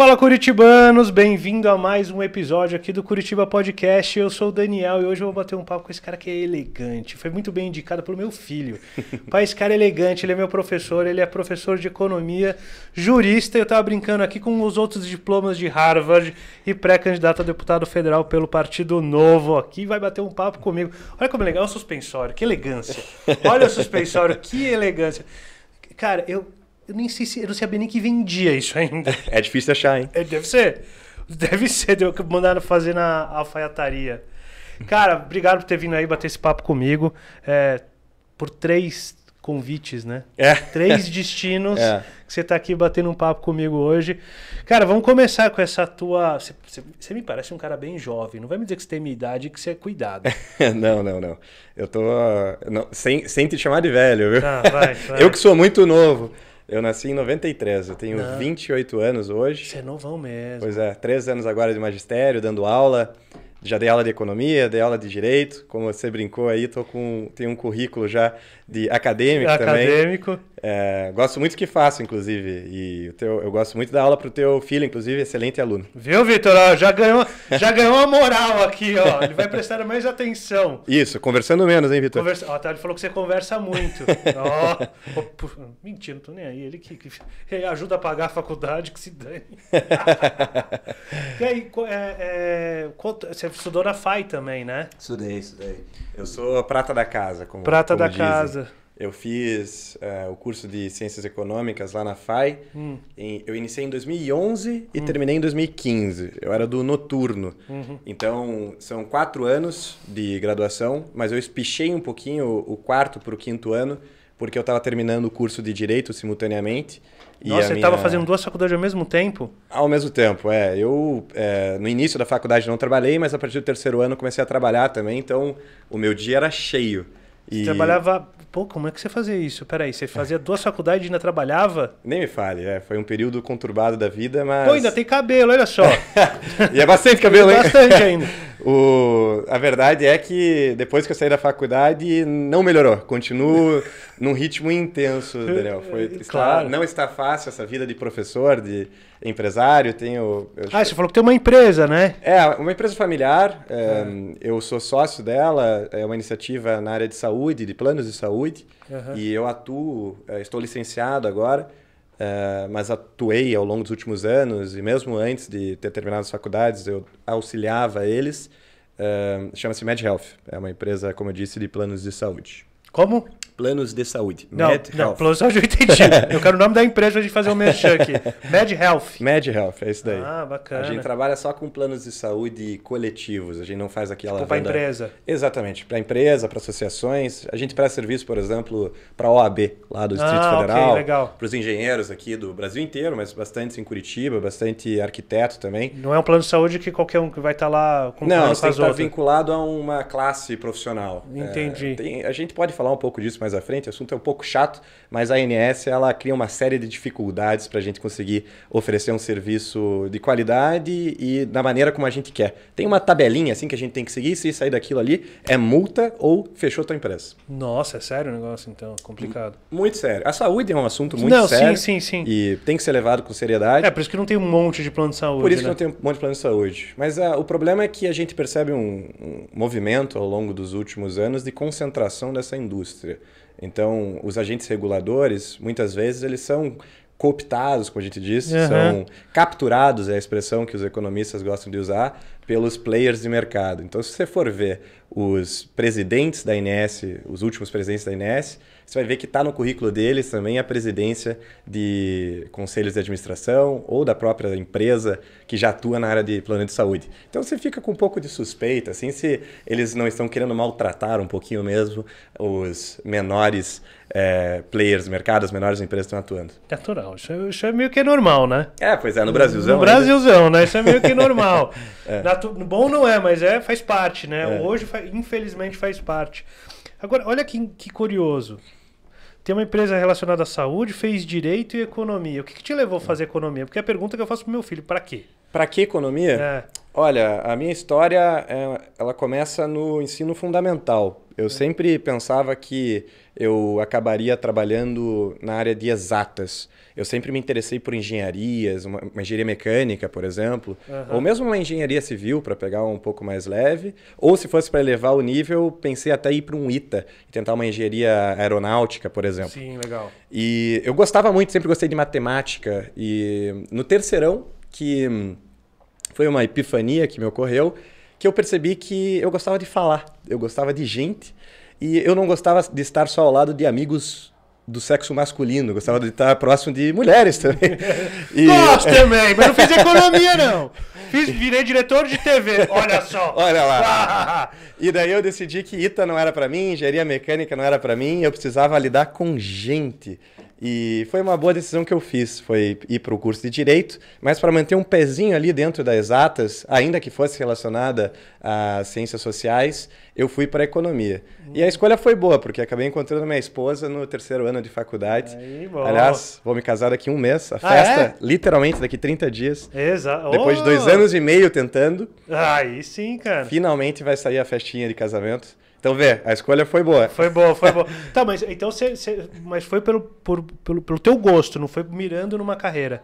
Fala Curitibanos, bem-vindo a mais um episódio aqui do Curitiba Podcast. Eu sou o Daniel e hoje eu vou bater um papo com esse cara que é elegante. Foi muito bem indicado pelo meu filho. Pai, esse cara é elegante, ele é meu professor, ele é professor de economia, jurista. Eu tava brincando aqui com os outros diplomas de Harvard e pré-candidato a deputado federal pelo Partido Novo aqui. Vai bater um papo comigo. Olha como é legal o suspensório, que elegância. Olha o suspensório, que elegância. Cara, eu eu nem sei se. Eu não sabia nem que vendia isso ainda. É difícil achar, hein? É, deve ser. Deve ser. Deu que mandaram fazer na alfaiataria. Cara, obrigado por ter vindo aí bater esse papo comigo. É, por três convites, né? É. Três destinos é. que você está aqui batendo um papo comigo hoje. Cara, vamos começar com essa tua. Você, você, você me parece um cara bem jovem. Não vai me dizer que você tem minha idade que você é cuidado. não, não, não. Eu tô. Não, sem, sem te chamar de velho, viu? Tá, vai, vai. Eu que sou muito novo. Eu nasci em 93, eu tenho Não. 28 anos hoje. Você é novão mesmo. Pois é, três anos agora de magistério, dando aula já dei aula de economia, dei aula de direito, como você brincou aí, tô com tenho um currículo já de acadêmico, acadêmico. também. É, gosto muito do que faço, inclusive, e o teu, eu gosto muito da aula pro teu filho, inclusive, excelente aluno. Viu, Vitor? Já ganhou, já ganhou a moral aqui, ó. Ele vai prestar mais atenção. Isso, conversando menos, hein, Vitor? Conversa... Ó, tá, ele falou que você conversa muito. ó, oh, mentira, não tô nem aí. Ele que, que, ele ajuda a pagar a faculdade, que se dane. e aí, é, é, você estudou na FAI também, né? Estudei, estudei. Eu sou a prata da casa, como Prata como da dizem. casa. Eu fiz eh, o curso de Ciências Econômicas lá na FAI. Hum. eu iniciei em 2011 e hum. terminei em 2015. Eu era do noturno. Uhum. Então, são quatro anos de graduação, mas eu espichei um pouquinho o quarto para o quinto ano, porque eu estava terminando o curso de Direito simultaneamente. Nossa, você estava minha... fazendo duas faculdades ao mesmo tempo? Ao mesmo tempo, é. Eu, é, no início da faculdade não trabalhei, mas a partir do terceiro ano comecei a trabalhar também, então o meu dia era cheio. Você trabalhava. Pô, como é que você fazia isso? Peraí, você fazia é. duas faculdades e ainda trabalhava? Nem me fale, é, foi um período conturbado da vida, mas. Pô, ainda tem cabelo, olha só. e é bastante cabelo, hein? bastante ainda. o... A verdade é que depois que eu saí da faculdade, não melhorou. Continuo num ritmo intenso, Daniel. Foi... É, claro. Está... Não está fácil essa vida de professor, de empresário, tenho. Eu... Ah, você falou que tem uma empresa, né? É, uma empresa familiar. É, uhum. Eu sou sócio dela, é uma iniciativa na área de saúde, de planos de saúde. Uhum. E eu atuo, eh, estou licenciado agora, eh, mas atuei ao longo dos últimos anos, e mesmo antes de ter terminado as faculdades, eu auxiliava eles. Chama-se MedHealth, é uma empresa, como eu disse, de planos de saúde. Como? planos de saúde. Não, Med não, planos de saúde eu entendi. eu quero o nome da empresa pra gente fazer o um merchan aqui. Med Health. Med Health, é isso daí. Ah, bacana. A gente trabalha só com planos de saúde coletivos, a gente não faz aquela tipo, venda... para empresa. Exatamente, para empresa, para associações. A gente presta serviço, por exemplo, para a OAB, lá do Distrito ah, Federal. Okay, para os engenheiros aqui do Brasil inteiro, mas bastante em Curitiba, bastante arquiteto também. Não é um plano de saúde que qualquer um que vai estar tá lá com Não, você tem que estar tá vinculado a uma classe profissional. Entendi. É, tem, a gente pode falar um pouco disso mas mais à frente, o assunto é um pouco chato, mas a ANS ela cria uma série de dificuldades para a gente conseguir oferecer um serviço de qualidade e da maneira como a gente quer. Tem uma tabelinha assim que a gente tem que seguir, se sair daquilo ali é multa ou fechou tua empresa. Nossa, é sério o negócio então, complicado. Muito sério. A saúde é um assunto muito não, sério. Sim, sim, sim. E tem que ser levado com seriedade. É, por isso que não tem um monte de plano de saúde. Por isso né? que não tem um monte de plano de saúde. Mas uh, o problema é que a gente percebe um, um movimento ao longo dos últimos anos de concentração dessa indústria. Então, os agentes reguladores, muitas vezes, eles são cooptados, como a gente disse, uhum. são capturados, é a expressão que os economistas gostam de usar, pelos players de mercado. Então, se você for ver os presidentes da INS, os últimos presidentes da INS, você vai ver que está no currículo deles também a presidência de conselhos de administração ou da própria empresa que já atua na área de plano de saúde. Então você fica com um pouco de suspeita, assim, se eles não estão querendo maltratar um pouquinho mesmo os menores é, players do mercado, as menores empresas estão atuando. É natural, isso, é, isso é meio que normal, né? É, pois é, no Brasilzão. No Brasilzão, ainda... né? Isso é meio que normal. é. Natu... Bom não é, mas é, faz parte, né? É. Hoje, infelizmente, faz parte. Agora, olha que, que curioso tem uma empresa relacionada à saúde, fez direito e economia. O que, que te levou a fazer economia? Porque é a pergunta que eu faço pro meu filho, para quê? Para que economia? É. Olha, a minha história é, ela começa no ensino fundamental. Eu uhum. sempre pensava que eu acabaria trabalhando na área de exatas. Eu sempre me interessei por engenharias, uma, uma engenharia mecânica, por exemplo, uhum. ou mesmo uma engenharia civil para pegar um pouco mais leve. Ou se fosse para elevar o nível, pensei até ir para um ITA e tentar uma engenharia aeronáutica, por exemplo. Sim, legal. E eu gostava muito, sempre gostei de matemática. E no terceirão que foi uma epifania que me ocorreu, que eu percebi que eu gostava de falar, eu gostava de gente e eu não gostava de estar só ao lado de amigos do sexo masculino, gostava de estar próximo de mulheres também. E... Gosto também, mas não fiz economia não. Fiz, virei diretor de TV, olha só. Olha lá. e daí eu decidi que ITA não era para mim, engenharia mecânica não era para mim, eu precisava lidar com gente. E foi uma boa decisão que eu fiz, foi ir para o curso de direito, mas para manter um pezinho ali dentro das exatas, ainda que fosse relacionada a ciências sociais, eu fui para economia. Uhum. E a escolha foi boa, porque acabei encontrando minha esposa no terceiro ano de faculdade. Aí, Aliás, vou me casar daqui um mês, a ah, festa é? literalmente daqui 30 dias. Exato. Depois oh. de dois anos e meio tentando. Aí sim, cara. Finalmente vai sair a festinha de casamento. Então vê, a escolha foi boa. Foi boa, foi boa. tá, mas então você, mas foi pelo, por, pelo, pelo teu gosto, não foi mirando numa carreira.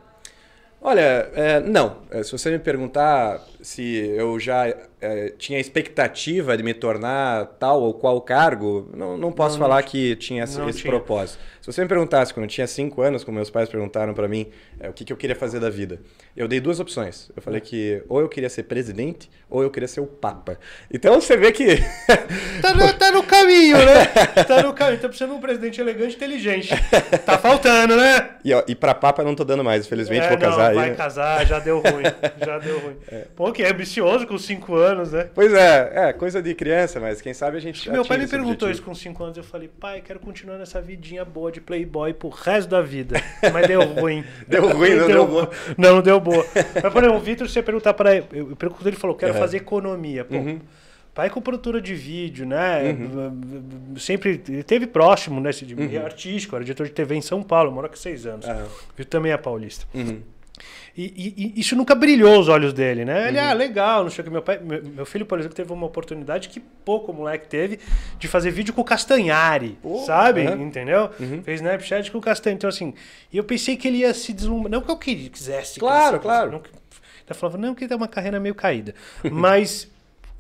Olha, é, não. É, se você me perguntar se eu já é, tinha expectativa de me tornar tal ou qual cargo, não, não posso não, falar não, que tinha esse, esse tinha. propósito. Se você me perguntasse, quando eu tinha cinco anos, como meus pais perguntaram para mim é, o que, que, eu queria fazer da vida, eu dei duas opções. Eu falei que ou eu queria ser presidente ou eu queria ser o papa. Então você vê que... tá, no, tá no caminho, né? Tá no caminho. Então tá precisando de um presidente elegante e inteligente. Tá faltando, né? E, e pra papa não tô dando mais, infelizmente é, vou não, casar. vai aí. casar, já deu ruim. Já deu ruim. É. Pô, que é ambicioso com 5 anos, né? Pois é, é, coisa de criança, mas quem sabe a gente. Meu pai me perguntou objetivo. isso com 5 anos. Eu falei, pai, quero continuar nessa vidinha boa de playboy pro resto da vida. Mas deu ruim. deu ruim, não, deu, deu boa. Não, não deu boa. Mas, por exemplo, o Vitor, você perguntar para ele, eu perguntei, ele falou, quero uhum. fazer economia. Pô. Uhum pai com produtora de vídeo, né? Uhum. Sempre ele teve próximo, né? De uhum. artístico, era diretor de TV em São Paulo, mora com seis anos. Uhum. Vitor também é paulista. Uhum. E, e, isso nunca brilhou os olhos dele, né? Ele, uhum. ah, legal, não sei o que. Meu, pai, meu, meu, filho, por exemplo, teve uma oportunidade que pouco moleque teve de fazer vídeo com o Castanhari, oh, sabe? Uhum. Entendeu? Uhum. Fez Snapchat com o Castanhari. Então, assim, e eu pensei que ele ia se deslumbrar. Não que eu quisesse. Claro, claro. Não, eu falava, não, que tem uma carreira meio caída. Mas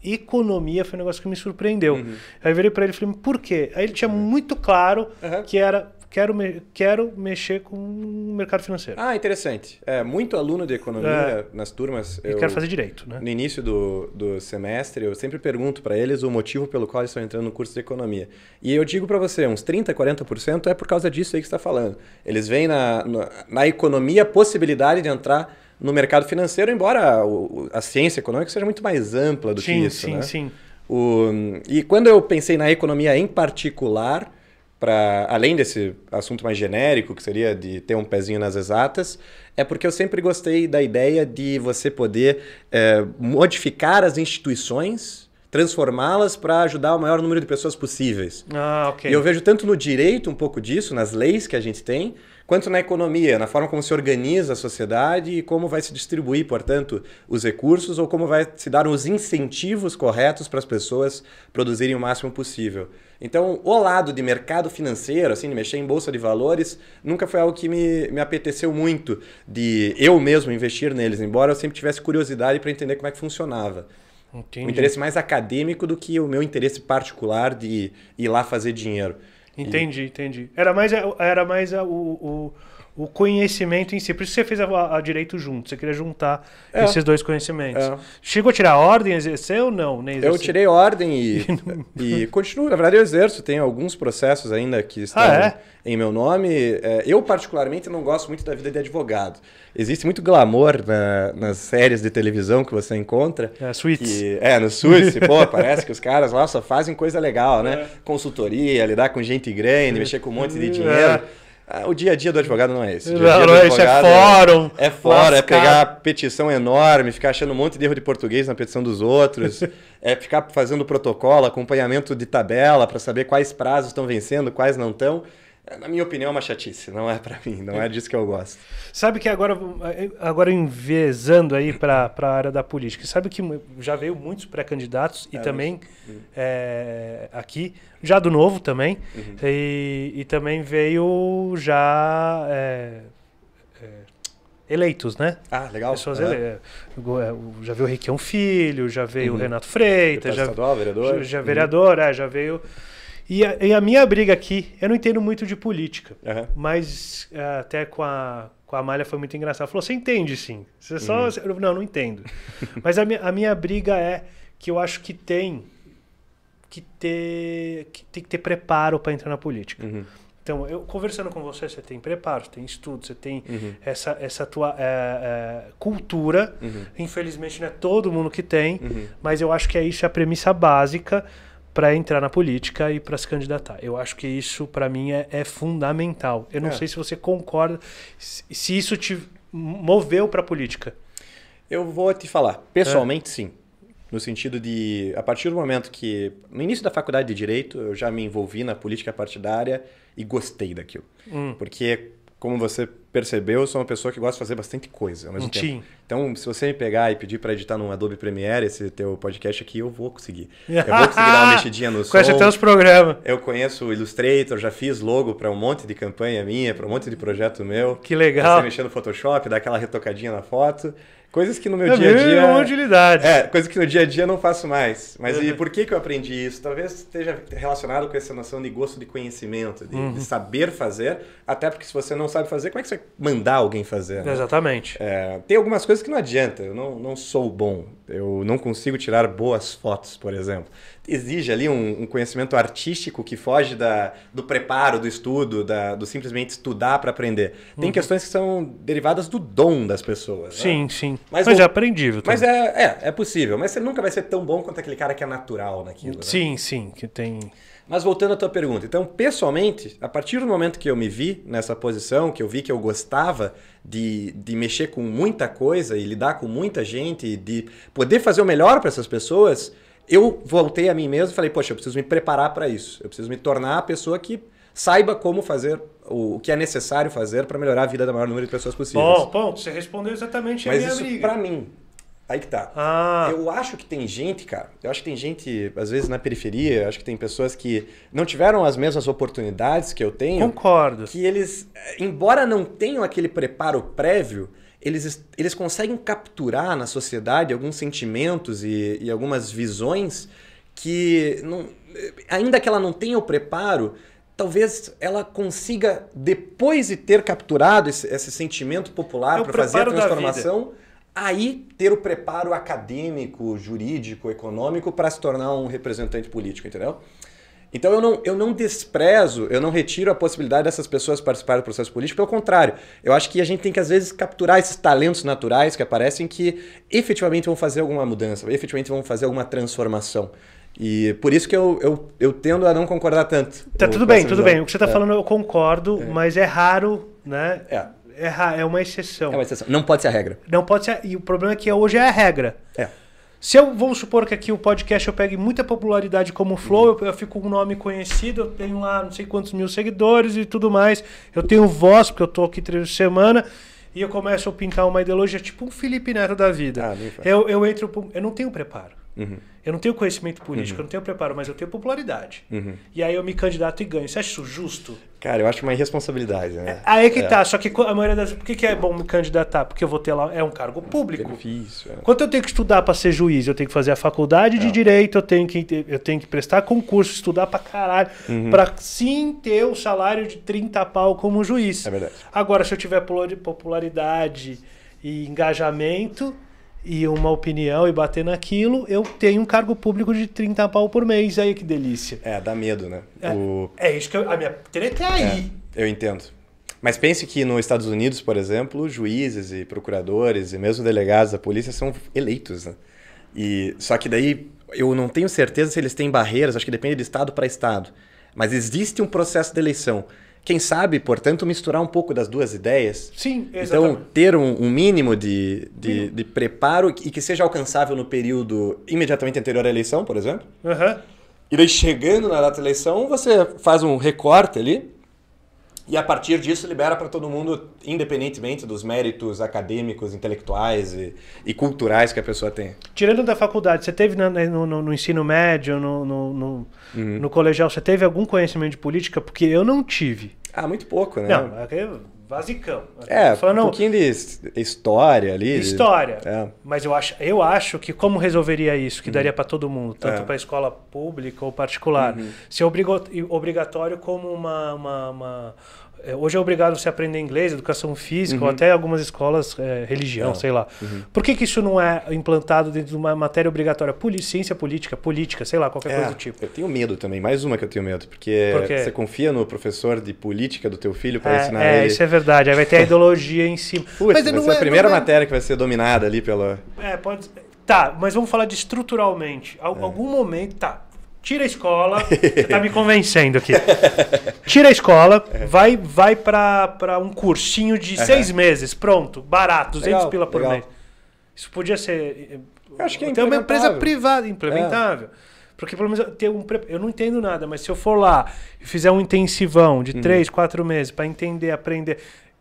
economia foi um negócio que me surpreendeu. Uhum. Aí eu virei para ele e falei, por quê? Aí ele tinha uhum. muito claro que era quero, me, quero mexer com o mercado financeiro. Ah, interessante. É, muito aluno de economia é, nas turmas. Eu, quero fazer direito, né? No início do, do semestre, eu sempre pergunto para eles o motivo pelo qual eles estão entrando no curso de economia. E eu digo para você, uns 30%, 40% é por causa disso aí que você está falando. Eles veem na, na, na economia a possibilidade de entrar no mercado financeiro, embora a, a ciência econômica seja muito mais ampla do sim, que isso. Sim, né? sim, sim. O, e quando eu pensei na economia em particular, para além desse assunto mais genérico, que seria de ter um pezinho nas exatas, é porque eu sempre gostei da ideia de você poder é, modificar as instituições, transformá-las para ajudar o maior número de pessoas possíveis. Ah, ok. E eu vejo tanto no direito um pouco disso, nas leis que a gente tem, quanto na economia, na forma como se organiza a sociedade e como vai se distribuir, portanto, os recursos ou como vai se dar os incentivos corretos para as pessoas produzirem o máximo possível. Então, o lado de mercado financeiro, assim, de mexer em bolsa de valores, nunca foi algo que me, me apeteceu muito de eu mesmo investir neles, embora eu sempre tivesse curiosidade para entender como é que funcionava. Entendi. Um interesse mais acadêmico do que o meu interesse particular de ir lá fazer dinheiro. Entendi, e... entendi. Era mais, era mais o, o o conhecimento em si. Por isso você fez a, a direito junto, você queria juntar é. esses dois conhecimentos. É. Chegou a tirar ordem, exercer ou não? Nem né, Eu tirei ordem e, e continuo. Na verdade, eu exerço, tem alguns processos ainda que ah, estão ah, é? em meu nome. É, eu, particularmente, não gosto muito da vida de advogado. Existe muito glamour na, nas séries de televisão que você encontra. É, suíte. é, no suíte. pô, parece que os caras lá só fazem coisa legal, né? É. Consultoria, lidar com gente grande, mexer com um monte de é. dinheiro. Ah, o dia a dia do advogado não é esse. Dia -dia não, não é é, é fórum. É, fora, fórum, lascar. é pegar petição enorme, ficar achando um monte de erro de português na petição dos outros, é ficar fazendo protocolo, acompanhamento de tabela para saber quais prazos estão vencendo, quais não estão. É, na minha opinião, é uma chatice. Não é para mim, não é disso que eu gosto. Sabe que agora, agora envezando aí para a área da política, sabe que já veio muitos pré-candidatos e é, também é, aqui, já do novo também, uhum. e, e, também veio já é, é eleitos, né? Ah, legal. Pessoas ele... É, já veio o Requião Filho, já veio uhum. o Renato Freitas, já, estadual, vereador. já, já vereador, já veio... E a, e a, minha briga aqui, eu não entendo muito de política, uhum. mas é, até com a, com a Malha foi muito engraçado. Ela falou: você entende sim. Você só. Uhum. Você... Não, não entendo. mas a minha, a minha briga é que eu acho que tem que ter, que tem que ter preparo para entrar na política. Uhum. Então, eu conversando com você, você tem preparo, você tem estudo, você tem uhum. essa, essa tua é, é, cultura. Uhum. Infelizmente, não é todo mundo que tem, uhum. mas eu acho que é isso é a premissa básica para entrar na política e para se candidatar. Eu acho que isso, para mim, é, é, fundamental. Eu não é. sei se você concorda, se isso te moveu para a política. Eu vou te falar. Pessoalmente, é. sim. No sentido de, a partir do momento que, no início da faculdade de Direito, eu já me envolvi na política partidária e gostei daquilo. Hum. Porque como você percebeu, eu sou uma pessoa que gosta de fazer bastante coisa ao mesmo tempo. Então, se você me pegar e pedir para editar no Adobe Premiere esse teu podcast aqui, eu vou conseguir. Eu vou conseguir dar uma mexidinha no som. Conhece até os programas. Eu conheço o Illustrator, já fiz logo para um monte de campanha minha, para um monte de projeto meu. Que legal. Você mexer no Photoshop, dá aquela retocadinha na foto. Coisas que no meu é dia a dia. Uma utilidade. É, coisas que no dia a dia eu não faço mais. Mas uhum. e por que, que eu aprendi isso? Talvez esteja relacionado com essa noção de gosto de conhecimento, de, uhum. de saber fazer. Até porque se você não sabe fazer, como é que você vai mandar alguém fazer? Né? Exatamente. É, tem algumas coisas que não adianta. Eu não, não sou bom. Eu não consigo tirar boas fotos, por exemplo. Exige ali um, um conhecimento artístico que foge da, do preparo, do estudo, da, do simplesmente estudar para aprender. Tem uhum. questões que são derivadas do dom das pessoas. Né? Sim, né? sim. Mas, mas o, é aprendível. Também. Mas é, é, é possível. Mas você nunca vai ser tão bom quanto aquele cara que é natural naquilo. Né? Sim, né? sim. Que tem. Mas voltando à tua pergunta, então, pessoalmente, a partir do momento que eu me vi nessa posição, que eu vi que eu gostava de, de mexer com muita coisa e lidar com muita gente, de poder fazer o melhor para essas pessoas, eu voltei a mim mesmo e falei, poxa, eu preciso me preparar para isso. Eu preciso me tornar a pessoa que saiba como fazer o, que é necessário fazer para melhorar a vida da maior número de pessoas possível. Bom, bom, você respondeu exatamente Mas a minha isso para mim. Aí que tá. Ah. Eu acho que tem gente, cara. Eu acho que tem gente, às vezes, na periferia. Eu acho que tem pessoas que não tiveram as mesmas oportunidades que eu tenho. Concordo. Que eles, eh, embora não tenham aquele preparo prévio, eles, eles conseguem capturar na sociedade alguns sentimentos e, e algumas visões que, não, eh, ainda que ela não tenha o preparo, talvez ela consiga, depois de ter capturado esse, esse sentimento popular é para fazer a transformação aí ter o preparo acadêmico, jurídico, econômico para se tornar um representante político, entendeu? Então eu não, eu não desprezo, eu não retiro a possibilidade dessas pessoas participarem do processo político, pelo contrário, eu acho que a gente tem que às vezes capturar esses talentos naturais que aparecem que efetivamente vão fazer alguma mudança, efetivamente vão fazer alguma transformação. E por isso que eu, eu, eu tendo a não concordar tanto. Tá, tudo bem, tudo visão. bem. O que você está é. falando eu concordo, é. mas é raro, né? É é, é uma exceção. É uma exceção. Não pode ser a regra. Não pode ser. E o problema é que hoje é a regra. É. Se eu vamos supor que aqui o podcast eu pegue muita popularidade como Flow, eu, eu fico com um nome conhecido, eu tenho lá não sei quantos mil seguidores e tudo mais. Eu tenho voz, porque eu tô aqui três semana, e eu começo a pintar uma ideologia tipo um Felipe Neto da vida. Ah, eu, eu entro. Eu não tenho preparo. Uhum. Eu não tenho conhecimento político, uhum. eu não tenho preparo, mas eu tenho popularidade. Uhum. E aí eu me candidato e ganho. Você acha isso justo? Cara, eu acho uma irresponsabilidade, né? É, aí é que é. tá. Só que a maioria das. Por que, que é bom me candidatar? Porque eu vou ter lá. É um cargo é público. Benefício, é. Quanto eu tenho que estudar para ser juiz? Eu tenho que fazer a faculdade de é. direito, eu tenho que, eu tenho que prestar concurso, estudar pra caralho. Uhum. sim ter o um salário de 30 pau como juiz. É verdade. Agora, se eu tiver popularidade e engajamento e uma opinião e bater naquilo, eu tenho um cargo público de 30 pau por mês. Aí que delícia. É, dá medo, né? É, o... é isso que eu, a minha treta é aí. É, eu entendo. Mas pense que nos Estados Unidos, por exemplo, juízes e procuradores e mesmo delegados da polícia são eleitos, né? E só que daí eu não tenho certeza se eles têm barreiras, acho que depende de estado para estado. Mas existe um processo de eleição quem sabe, portanto, misturar um pouco das duas ideias. Sim, então, exatamente. Então, ter um, um mínimo de, de, de, preparo e que seja alcançável no período imediatamente anterior à eleição, por exemplo. Uhum. E daí, chegando na data da eleição, você faz um recorte ali e a partir disso libera para todo mundo, independentemente dos méritos acadêmicos, intelectuais e, e, culturais que a pessoa tem. Tirando da faculdade, você teve no, no, no ensino médio, no, no, uhum. no colegial, você teve algum conhecimento de política? Porque eu não tive. Ah, muito pouco, né? Não, é basicão. É, falando, um pouquinho de história ali. História. É. Mas eu acho, eu acho que como resolveria isso, que uhum. daria para todo mundo, é. tanto é. para escola pública ou particular, uhum. se é obrigatório como uma, uma, uma é, hoje é obrigado você a aprender inglês, educação física, uhum. ou até algumas escolas, é, religião, sei lá. Uhum. Por que, que isso não é implantado dentro de uma matéria obrigatória? Poli ciência política, política, sei lá, qualquer é, coisa do tipo. Eu tenho medo também, mais uma que eu tenho medo, porque Por você confia no professor de política do teu filho para é, ensinar é, ele. É, isso é verdade, aí vai ter a ideologia em cima. Puxa, mas, é, mas não é a primeira matéria que vai ser dominada ali pela. É, pode. Tá, mas vamos falar de estruturalmente. É. Algum momento, tá, tira a escola. Você tá me convencendo aqui. Tira a escola, é. vai vai para um cursinho de uhum. seis meses, pronto, barato, 200 legal, pila por legal. mês. Isso podia ser. Eu acho que é Até uma empresa privada implementável. É. Porque pelo menos ter um. Eu não entendo nada, mas se eu for lá e fizer um intensivão de uhum. três, quatro meses para entender, aprender.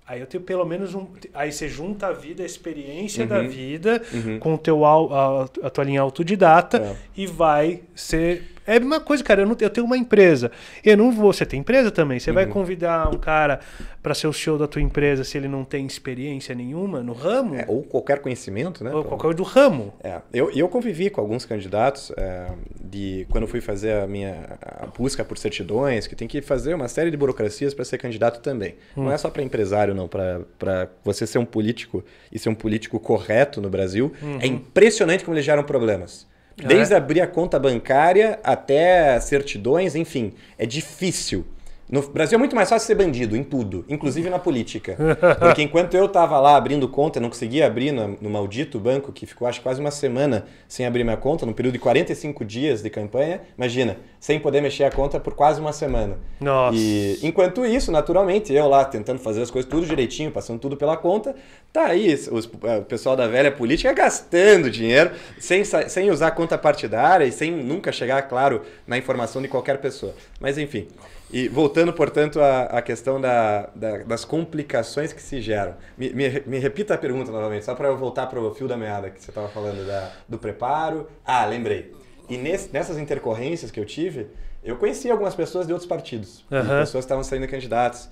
Aí eu tenho pelo menos um. Aí você junta a vida, a experiência uhum. da vida, uhum. com teu, a, a, tua linha autodidata é. e vai ser é a mesma coisa, cara. Eu, não, eu tenho uma empresa. Eu não vou. Você tem empresa também. Você uhum. vai convidar um cara para ser o show da tua empresa se ele não tem experiência nenhuma no ramo? É, ou qualquer conhecimento, né? Ou qualquer do ramo. É. Eu, eu convivi com alguns candidatos é, de quando fui fazer a minha a busca por certidões, que tem que fazer uma série de burocracias para ser candidato também. Hum. Não é só para empresário, não. Para você ser um político e ser um político correto no Brasil, é uhum. é impressionante como eles geram problemas. Desde é. abrir a conta bancária até certidões, enfim, é difícil. No Brasil é muito mais fácil ser bandido em tudo, inclusive na política. Porque enquanto eu estava lá abrindo conta, não conseguia abrir no, no, maldito banco, que ficou acho quase uma semana sem abrir minha conta, num período de 45 dias de campanha, imagina, sem poder mexer a conta por quase uma semana. Nossa. E enquanto isso, naturalmente, eu lá tentando fazer as coisas tudo direitinho, passando tudo pela conta, tá aí os, o pessoal da velha política gastando dinheiro sem, sem usar conta partidária e sem nunca chegar, claro, na informação de qualquer pessoa. Mas enfim. E voltando, portanto, à, à questão da, da, das complicações que se geram. Me, me, me repita a pergunta novamente, só para eu voltar para o fio da meada que você estava falando da, do preparo. Ah, lembrei. E nesse, nessas intercorrências que eu tive, eu conheci algumas pessoas de outros partidos. Uhum. Pessoas que estavam saindo candidatas.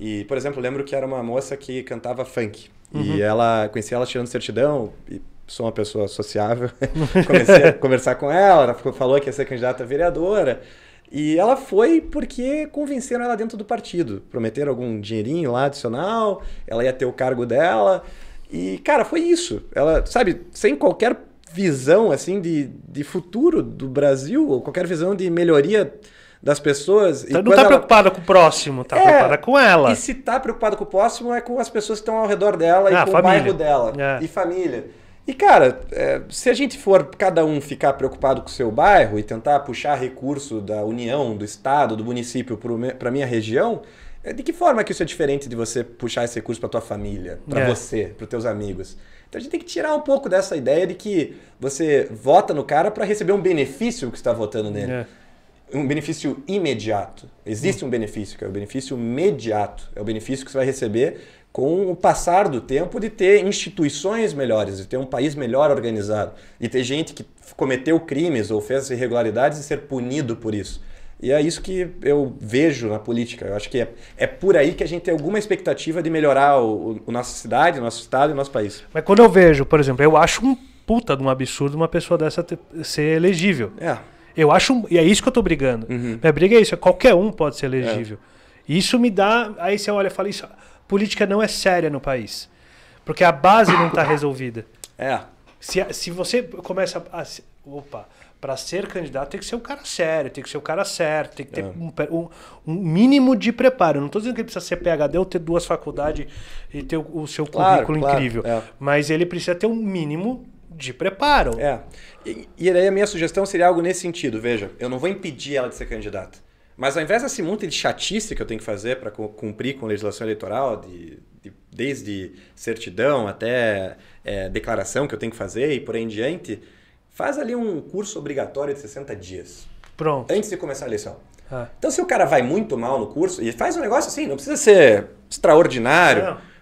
E, por exemplo, lembro que era uma moça que cantava funk. Uhum. E ela conheci ela tirando certidão. E sou uma pessoa sociável. Comecei a conversar com ela. Ela falou que ia ser candidata a vereadora. E ela foi porque convenceram ela dentro do partido. Prometeram algum dinheirinho lá adicional, ela ia ter o cargo dela. E, cara, foi isso. Ela, sabe, sem qualquer visão assim de, de futuro do Brasil, ou qualquer visão de melhoria das pessoas. Então, não tá ela... preocupada com o próximo, tá é, preocupada com ela. E se tá preocupada com o próximo, é com as pessoas que estão ao redor dela ah, e com família. o bairro dela. É. E família. E, cara, é, se a gente for cada um ficar preocupado com o seu bairro e tentar puxar recurso da União, do Estado, do município para a minha região, é, de que forma que isso é diferente de você puxar esse recurso para tua família, para é. você, para teus amigos? Então a gente tem que tirar um pouco dessa ideia de que você vota no cara para receber um benefício que está votando nele. É. Um benefício imediato. Existe hum. um benefício, que é o benefício imediato. É o benefício que você vai receber com o passar do tempo de ter instituições melhores, de ter um país melhor organizado, e ter gente que cometeu crimes ou fez irregularidades e ser punido por isso. E é isso que eu vejo na política. Eu acho que é, é por aí que a gente tem alguma expectativa de melhorar o, o nossa cidade, o nosso estado e o nosso país. Mas quando eu vejo, por exemplo, eu acho um puta de um absurdo uma pessoa dessa ter, ser elegível. É. Eu acho. E é isso que eu tô brigando. Uhum. Minha briga é isso, é qualquer um pode ser elegível. É. Isso me dá. Aí você olha e fala, isso política não é séria no país. Porque a base não está resolvida. É. Se, se você começa a. Opa, para ser candidato tem que ser um cara sério, tem que ser o um cara certo, tem que ter é. um, um, um, mínimo de preparo. Não estou dizendo que ele precisa ser PHD ou ter duas faculdades e ter o, o seu claro, currículo claro, incrível. É. Mas ele precisa ter um mínimo de preparo. É. E, e aí a minha sugestão seria algo nesse sentido. Veja, eu não vou impedir ela de ser candidata. Mas ao invés dessa monte de chatice que eu tenho que fazer para cumprir com a legislação eleitoral, de, de desde certidão até é, declaração que eu tenho que fazer e por aí em diante, faz ali um curso obrigatório de 60 dias. Pronto. Antes de começar a eleição. Ah. Então, se o cara vai muito mal no curso, e faz um negócio assim, não precisa ser extraordinário. Não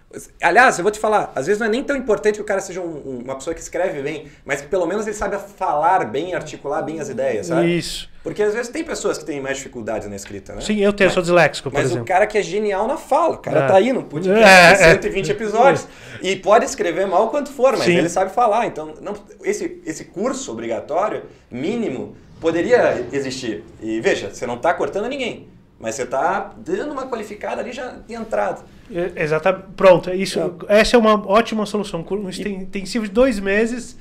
Aliás, eu vou te falar, às vezes não é nem tão importante que o cara seja um, uma pessoa que escreve bem, mas que pelo menos ele saiba falar bem, articular bem as ideias, sabe? Isso. Porque às vezes tem pessoas que têm mais dificuldades na escrita, né? Sim, eu tenho, mas, sou disléxico, por mas exemplo. Mas o cara que é genial na fala, o cara é. tá aí no podcast, é, 120 é. episódios, é. e pode escrever mal quanto for, mas Sim. ele sabe falar. Então, não, esse, esse curso obrigatório, mínimo, poderia existir. E veja, você não está cortando ninguém. Mas você está dando uma qualificada ali já de entrada. É, exatamente. Pronto, é isso, é. essa é uma ótima solução. Um intensivo de dois meses,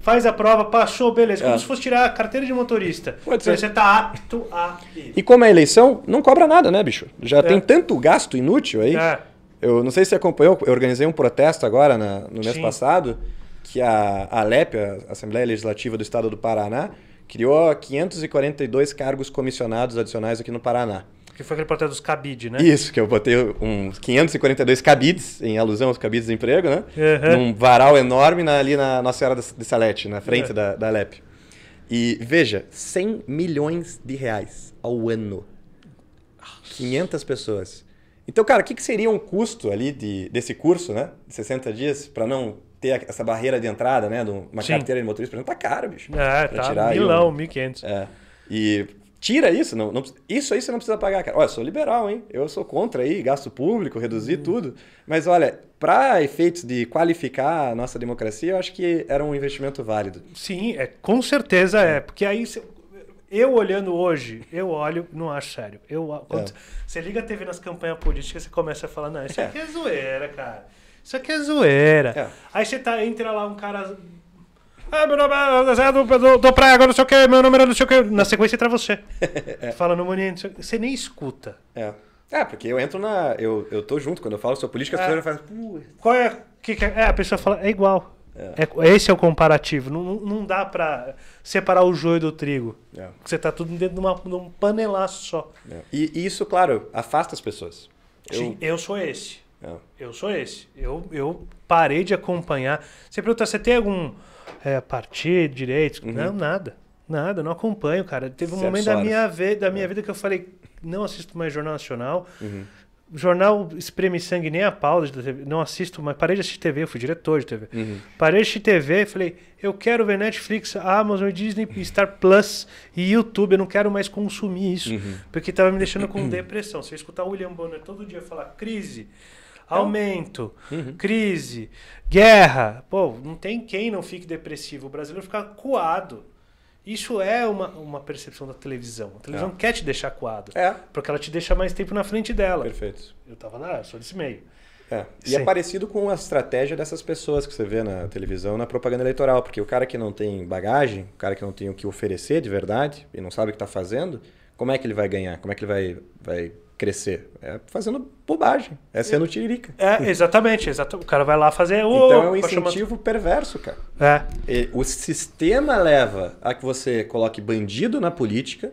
faz a prova, passou, beleza. Como é. se fosse tirar a carteira de motorista. Pode ser. Você está apto a. Ir. E como é eleição, não cobra nada, né, bicho? Já é. tem tanto gasto inútil aí. É. Eu não sei se você acompanhou, eu organizei um protesto agora na, no mês Sim. passado, que a, a ALEP, a Assembleia Legislativa do Estado do Paraná, criou 542 cargos comissionados adicionais aqui no Paraná. Que foi aquele protesto dos cabides, né? Isso, que eu botei uns 542 cabides, em alusão aos cabides de emprego, né? Uhum. Num varal enorme na, ali na Nossa Senhora de Salete, na frente uhum. da, da Alep. E veja, 100 milhões de reais ao ano. 500 pessoas. Então, cara, o que, que seria um custo ali de, desse curso, né? De 60 dias, para não ter essa barreira de entrada, né? De uma Sim. carteira de motorista, por exemplo, tá caro, bicho. É, pra tá milão, um... 1.500. É. E Tira isso, não, não, isso aí você não precisa pagar, cara. Olha, eu sou liberal, hein? Eu sou contra aí, gasto público, reduzir uhum. tudo. Mas olha, para efeitos de qualificar a nossa democracia, eu acho que era um investimento válido. Sim, é, com certeza é. é porque aí Eu olhando hoje, eu olho, não acho sério. Eu, quando é. Você liga a TV nas campanhas políticas, você começa a falar, não, isso aqui é, é zoeira, cara. Isso aqui é zoeira. É. Aí você tá, entra lá um cara ah, meu nome é do, do, do agora não sei o que, meu nome é não sei o que. Na sequência entra você. é. Fala no Monier, você nem escuta. É. É, porque eu entro na. Eu, eu tô junto, quando eu falo sobre política, a é. pessoa faz. É. Qual é. Que, que, é? é, a pessoa fala, é igual. É. É, esse é o comparativo. Não, não dá para separar o joio do trigo. É. Você tá tudo dentro de, uma, de um panelaço só. E, e, isso, claro, afasta as pessoas. Eu... Sim, eu sou esse. Eu sou esse. Eu, eu parei de acompanhar. Você pergunta, você tem algum é, partido, direito. Uhum. Não, nada. Nada, não acompanho, cara. Teve um momento da minha, vida, da minha é. vida que eu falei, não assisto mais Jornal Nacional. Uhum. Jornal espreme sangue nem a pausa não assisto mais. Parei de assistir TV, eu fui diretor de TV. Uhum. Parei de assistir TV e falei, eu quero ver Netflix, Amazon, Disney, uhum. Star Plus e YouTube. Eu não quero mais consumir isso, uhum. porque estava me deixando com depressão. você escutar o William Bonner todo dia falar crise, então, aumento, uhum. crise, guerra. Pô, não tem quem não fique depressivo. O brasileiro fica coado. Isso é uma, uma percepção da televisão. A televisão é. quer te deixar coado. É. Porque ela te deixa mais tempo na frente dela. Perfeito. Eu tava na, eu sou desse meio. É. E é Sim. é parecido com a estratégia dessas pessoas que você vê na televisão, na propaganda eleitoral, porque o cara que não tem bagagem, o cara que não tem o que oferecer de verdade e não sabe o que está fazendo, como é que ele vai ganhar? Como é que ele vai, vai crescer? É fazendo bobagem, é sendo tiririca. É, exatamente, exato. O cara vai lá fazer o. Então é um incentivo perverso, cara. É. o sistema leva a que você coloque bandido na política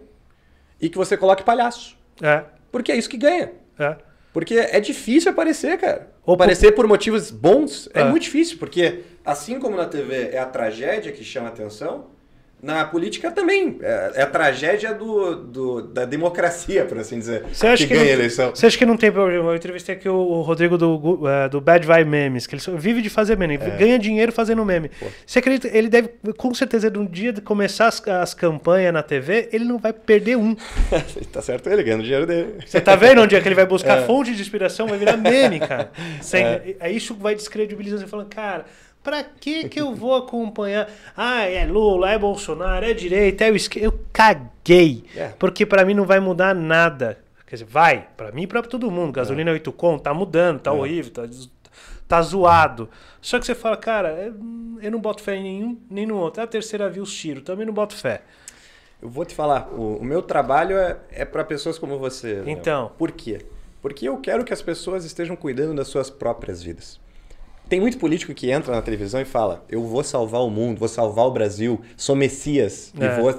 e que você coloque palhaço. É. Porque é isso que ganha. É. Porque é difícil aparecer, cara. Ou aparecer por... motivos bons é, é muito difícil, porque assim como na TV é a tragédia que chama atenção, na política também. É, é a tragédia do, do, da democracia, por assim dizer, você acha que, que ganha não, eleição. Você acha que não tem problema? Eu entrevistei aqui o, Rodrigo do, é, do Bad Vibe Memes, que ele vive de fazer meme, é. ganha dinheiro fazendo meme. Pô. Você acredita? Ele deve, com certeza, de um dia de começar as, as campanhas na TV, ele não vai perder um. tá certo ele, ganhando dinheiro dele. Você tá vendo onde é que ele vai buscar é. fonte de inspiração? Vai virar meme, cara. Sem, é. é isso vai descredibilizar Você falando, cara... Pra que que eu vou acompanhar? Ah, é Lula, é Bolsonaro, é direita, é o esquerdo. Eu caguei. É. Porque para mim não vai mudar nada. Quer dizer, vai. para mim e pra todo mundo. Gasolina é 8 com, tá mudando, tá é. horrível, tá, tá zoado. Só que você fala, cara, é, eu não boto fé em nenhum nem no outro. A terceira via os tiros, também não boto fé. Eu vou te falar, o, o meu trabalho é, é para pessoas como você. Então. Por quê? Porque eu quero que as pessoas estejam cuidando das suas próprias vidas. Tem muito político que entra na televisão e fala: Eu vou salvar o mundo, vou salvar o Brasil, sou Messias, é. e vou,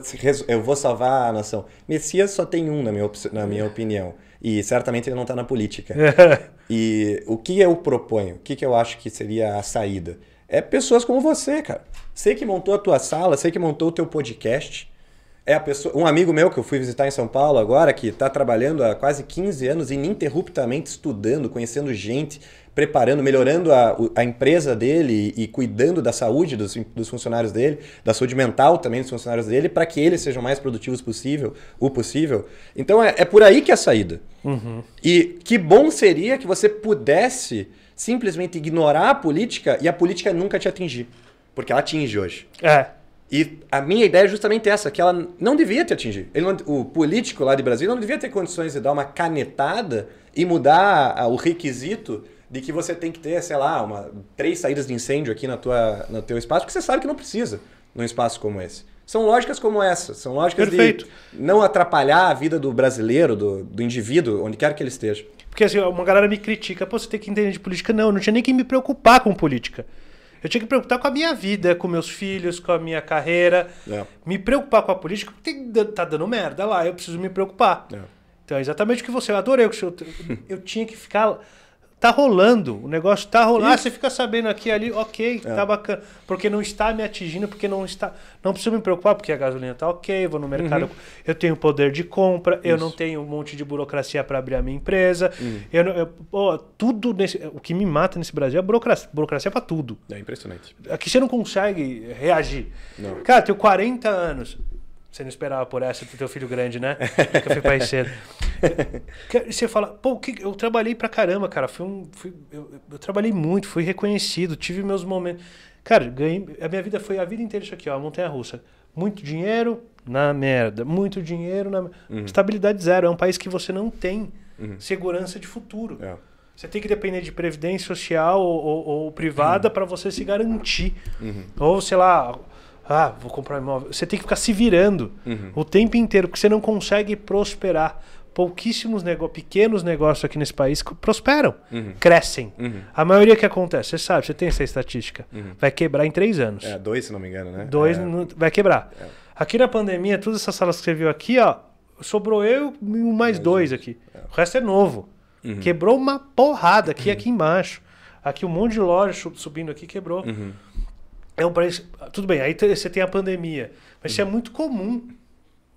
eu vou salvar a nação. Messias só tem um, na minha, na minha é. opinião. E certamente ele não está na política. É. e o que eu proponho, o que, que eu acho que seria a saída? É pessoas como você, cara. Sei que montou a tua sala, sei que montou o teu podcast. É a pessoa, um amigo meu que eu fui visitar em São Paulo agora, que está trabalhando há quase 15 anos ininterruptamente, estudando, conhecendo gente, preparando, melhorando a, a empresa dele e cuidando da saúde dos, dos funcionários dele, da saúde mental também dos funcionários dele, para que eles sejam mais produtivos possível, o possível. Então é, é por aí que é a saída. Uhum. E que bom seria que você pudesse simplesmente ignorar a política e a política nunca te atingir. Porque ela atinge hoje. É. E a minha ideia é justamente essa, que ela não devia te atingir. Não, o político lá de Brasília não devia ter condições de dar uma canetada e mudar o requisito de que você tem que ter, sei lá, uma, três saídas de incêndio aqui na tua, no teu espaço, que você sabe que não precisa num espaço como esse. São lógicas como essa, são lógicas Perfeito. de não atrapalhar a vida do brasileiro, do, do indivíduo, onde quer que ele esteja. Porque assim, uma galera me critica, pô, você tem que entender de política. Não, eu não tinha nem que me preocupar com política. Eu tinha que me preocupar com a minha vida, com meus filhos, com a minha carreira. É. Me preocupar com a política, porque tá dando merda lá, eu preciso me preocupar. É. Então é exatamente o que você. Eu adorei o que você. Eu, eu tinha que ficar tá rolando, o negócio tá rolando. Ah, você fica sabendo aqui ali, ok, é. tá bacana. Porque não está me atingindo, porque não está. Não preciso me preocupar, porque a gasolina tá ok, vou no mercado, uhum. eu tenho poder de compra, Isso. eu não tenho um monte de burocracia para abrir a minha empresa. Uhum. Eu, eu tudo nesse. O que me mata nesse Brasil é a burocracia. Burocracia para tudo. É impressionante. Aqui você não consegue reagir. Não. Cara, tenho 40 anos. Você não esperava por essa do teu filho grande, né? Que eu fui pai cedo. E você fala, pô, que, eu trabalhei pra caramba, cara. Fui um, fui, eu, eu, trabalhei muito, fui reconhecido, tive meus momentos. Cara, ganhei. A minha vida foi a vida inteira isso aqui, ó, a montanha russa. Muito dinheiro na merda. Muito dinheiro na uhum. Estabilidade zero. É um país que você não tem uhum. segurança de futuro. É. Você tem que depender de previdência social ou, ou, ou privada uhum. para você se garantir. Uhum. Ou, sei lá, ah, vou comprar um imóvel. Você tem que ficar se virando uhum. o tempo inteiro, porque você não consegue prosperar. Pouquíssimos nego... pequenos negócios aqui nesse país prosperam, uhum. crescem. Uhum. A maioria que acontece, você sabe, você tem essa estatística. Uhum. Vai quebrar em três anos. É, dois, se não me engano, né? Dois, é... vai quebrar. É. Aqui na pandemia, todas essas salas que você viu aqui, ó, sobrou eu e mais, mais é, dois aqui. É. O resto é novo. Uhum. Quebrou uma porrada aqui, aqui embaixo. Aqui um monte de loja subindo aqui quebrou. Uhum é um país. Tudo bem, aí você tem a pandemia, mas isso é muito comum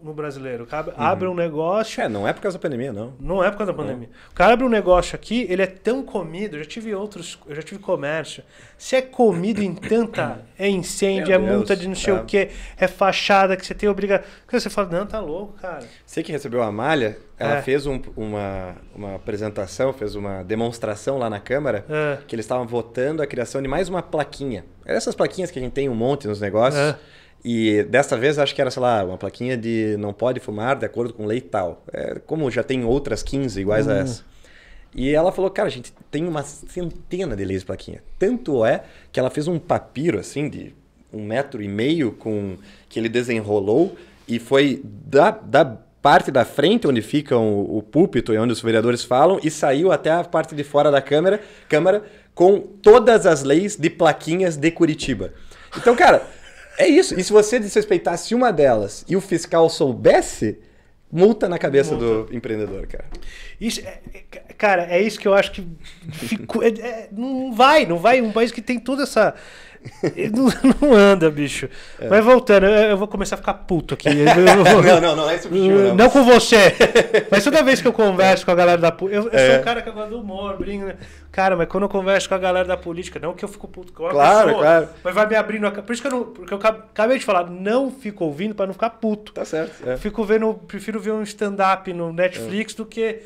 no brasileiro. cara uhum. abre um negócio. É, não é por causa da pandemia, não. Não é por causa da pandemia. Não. O cara abre um negócio aqui, ele é tão comido. Eu já tive outros, eu já tive comércio. Se é comido em tanta. É incêndio, Meu é Deus, multa de não sei o é. quê, é fachada que você tem obrigação. Você fala, não, tá louco, cara. Você que recebeu a malha, ela é. fez um, uma, uma apresentação, fez uma demonstração lá na Câmara, é. que eles estavam votando a criação de mais uma plaquinha. Essas plaquinhas que a gente tem um monte nos negócios. É e desta vez acho que era, sei lá, uma plaquinha de não pode fumar de acordo com lei tal. É, como já tem outras 15 iguais a hum. essa. E ela falou, cara, a gente tem uma centena de leis de plaquinha. Tanto é que ela fez um papiro, assim, de um metro e meio, com que ele desenrolou e foi da, da parte da frente onde fica o, o púlpito e onde os vereadores falam e saiu até a parte de fora da câmera câmara com todas as leis de plaquinhas de Curitiba. Então, cara... É isso. E se você desrespeitasse uma delas e o fiscal soubesse, multa na cabeça multa. do empreendedor, cara. Isso, é, é cara, é isso que eu acho que É, é, não vai, não vai. Um país que tem toda essa não, não, anda, bicho. É. Mas voltando, eu, eu, vou começar a ficar puto aqui. Vou... não, não, não é subjetivo. Não, não com você. mas toda vez que eu converso com a galera da política. Eu, eu é. sou um cara que gosta do humor, brinca né? Cara, mas quando eu converso com a galera da política, não que eu fico puto com a Claro, pessoa, claro. Mas vai me abrindo a. Por isso que eu não. Porque eu acabei de falar, não fico ouvindo para não ficar puto. Tá certo. É. Fico vendo. Prefiro ver um stand-up no Netflix é. do que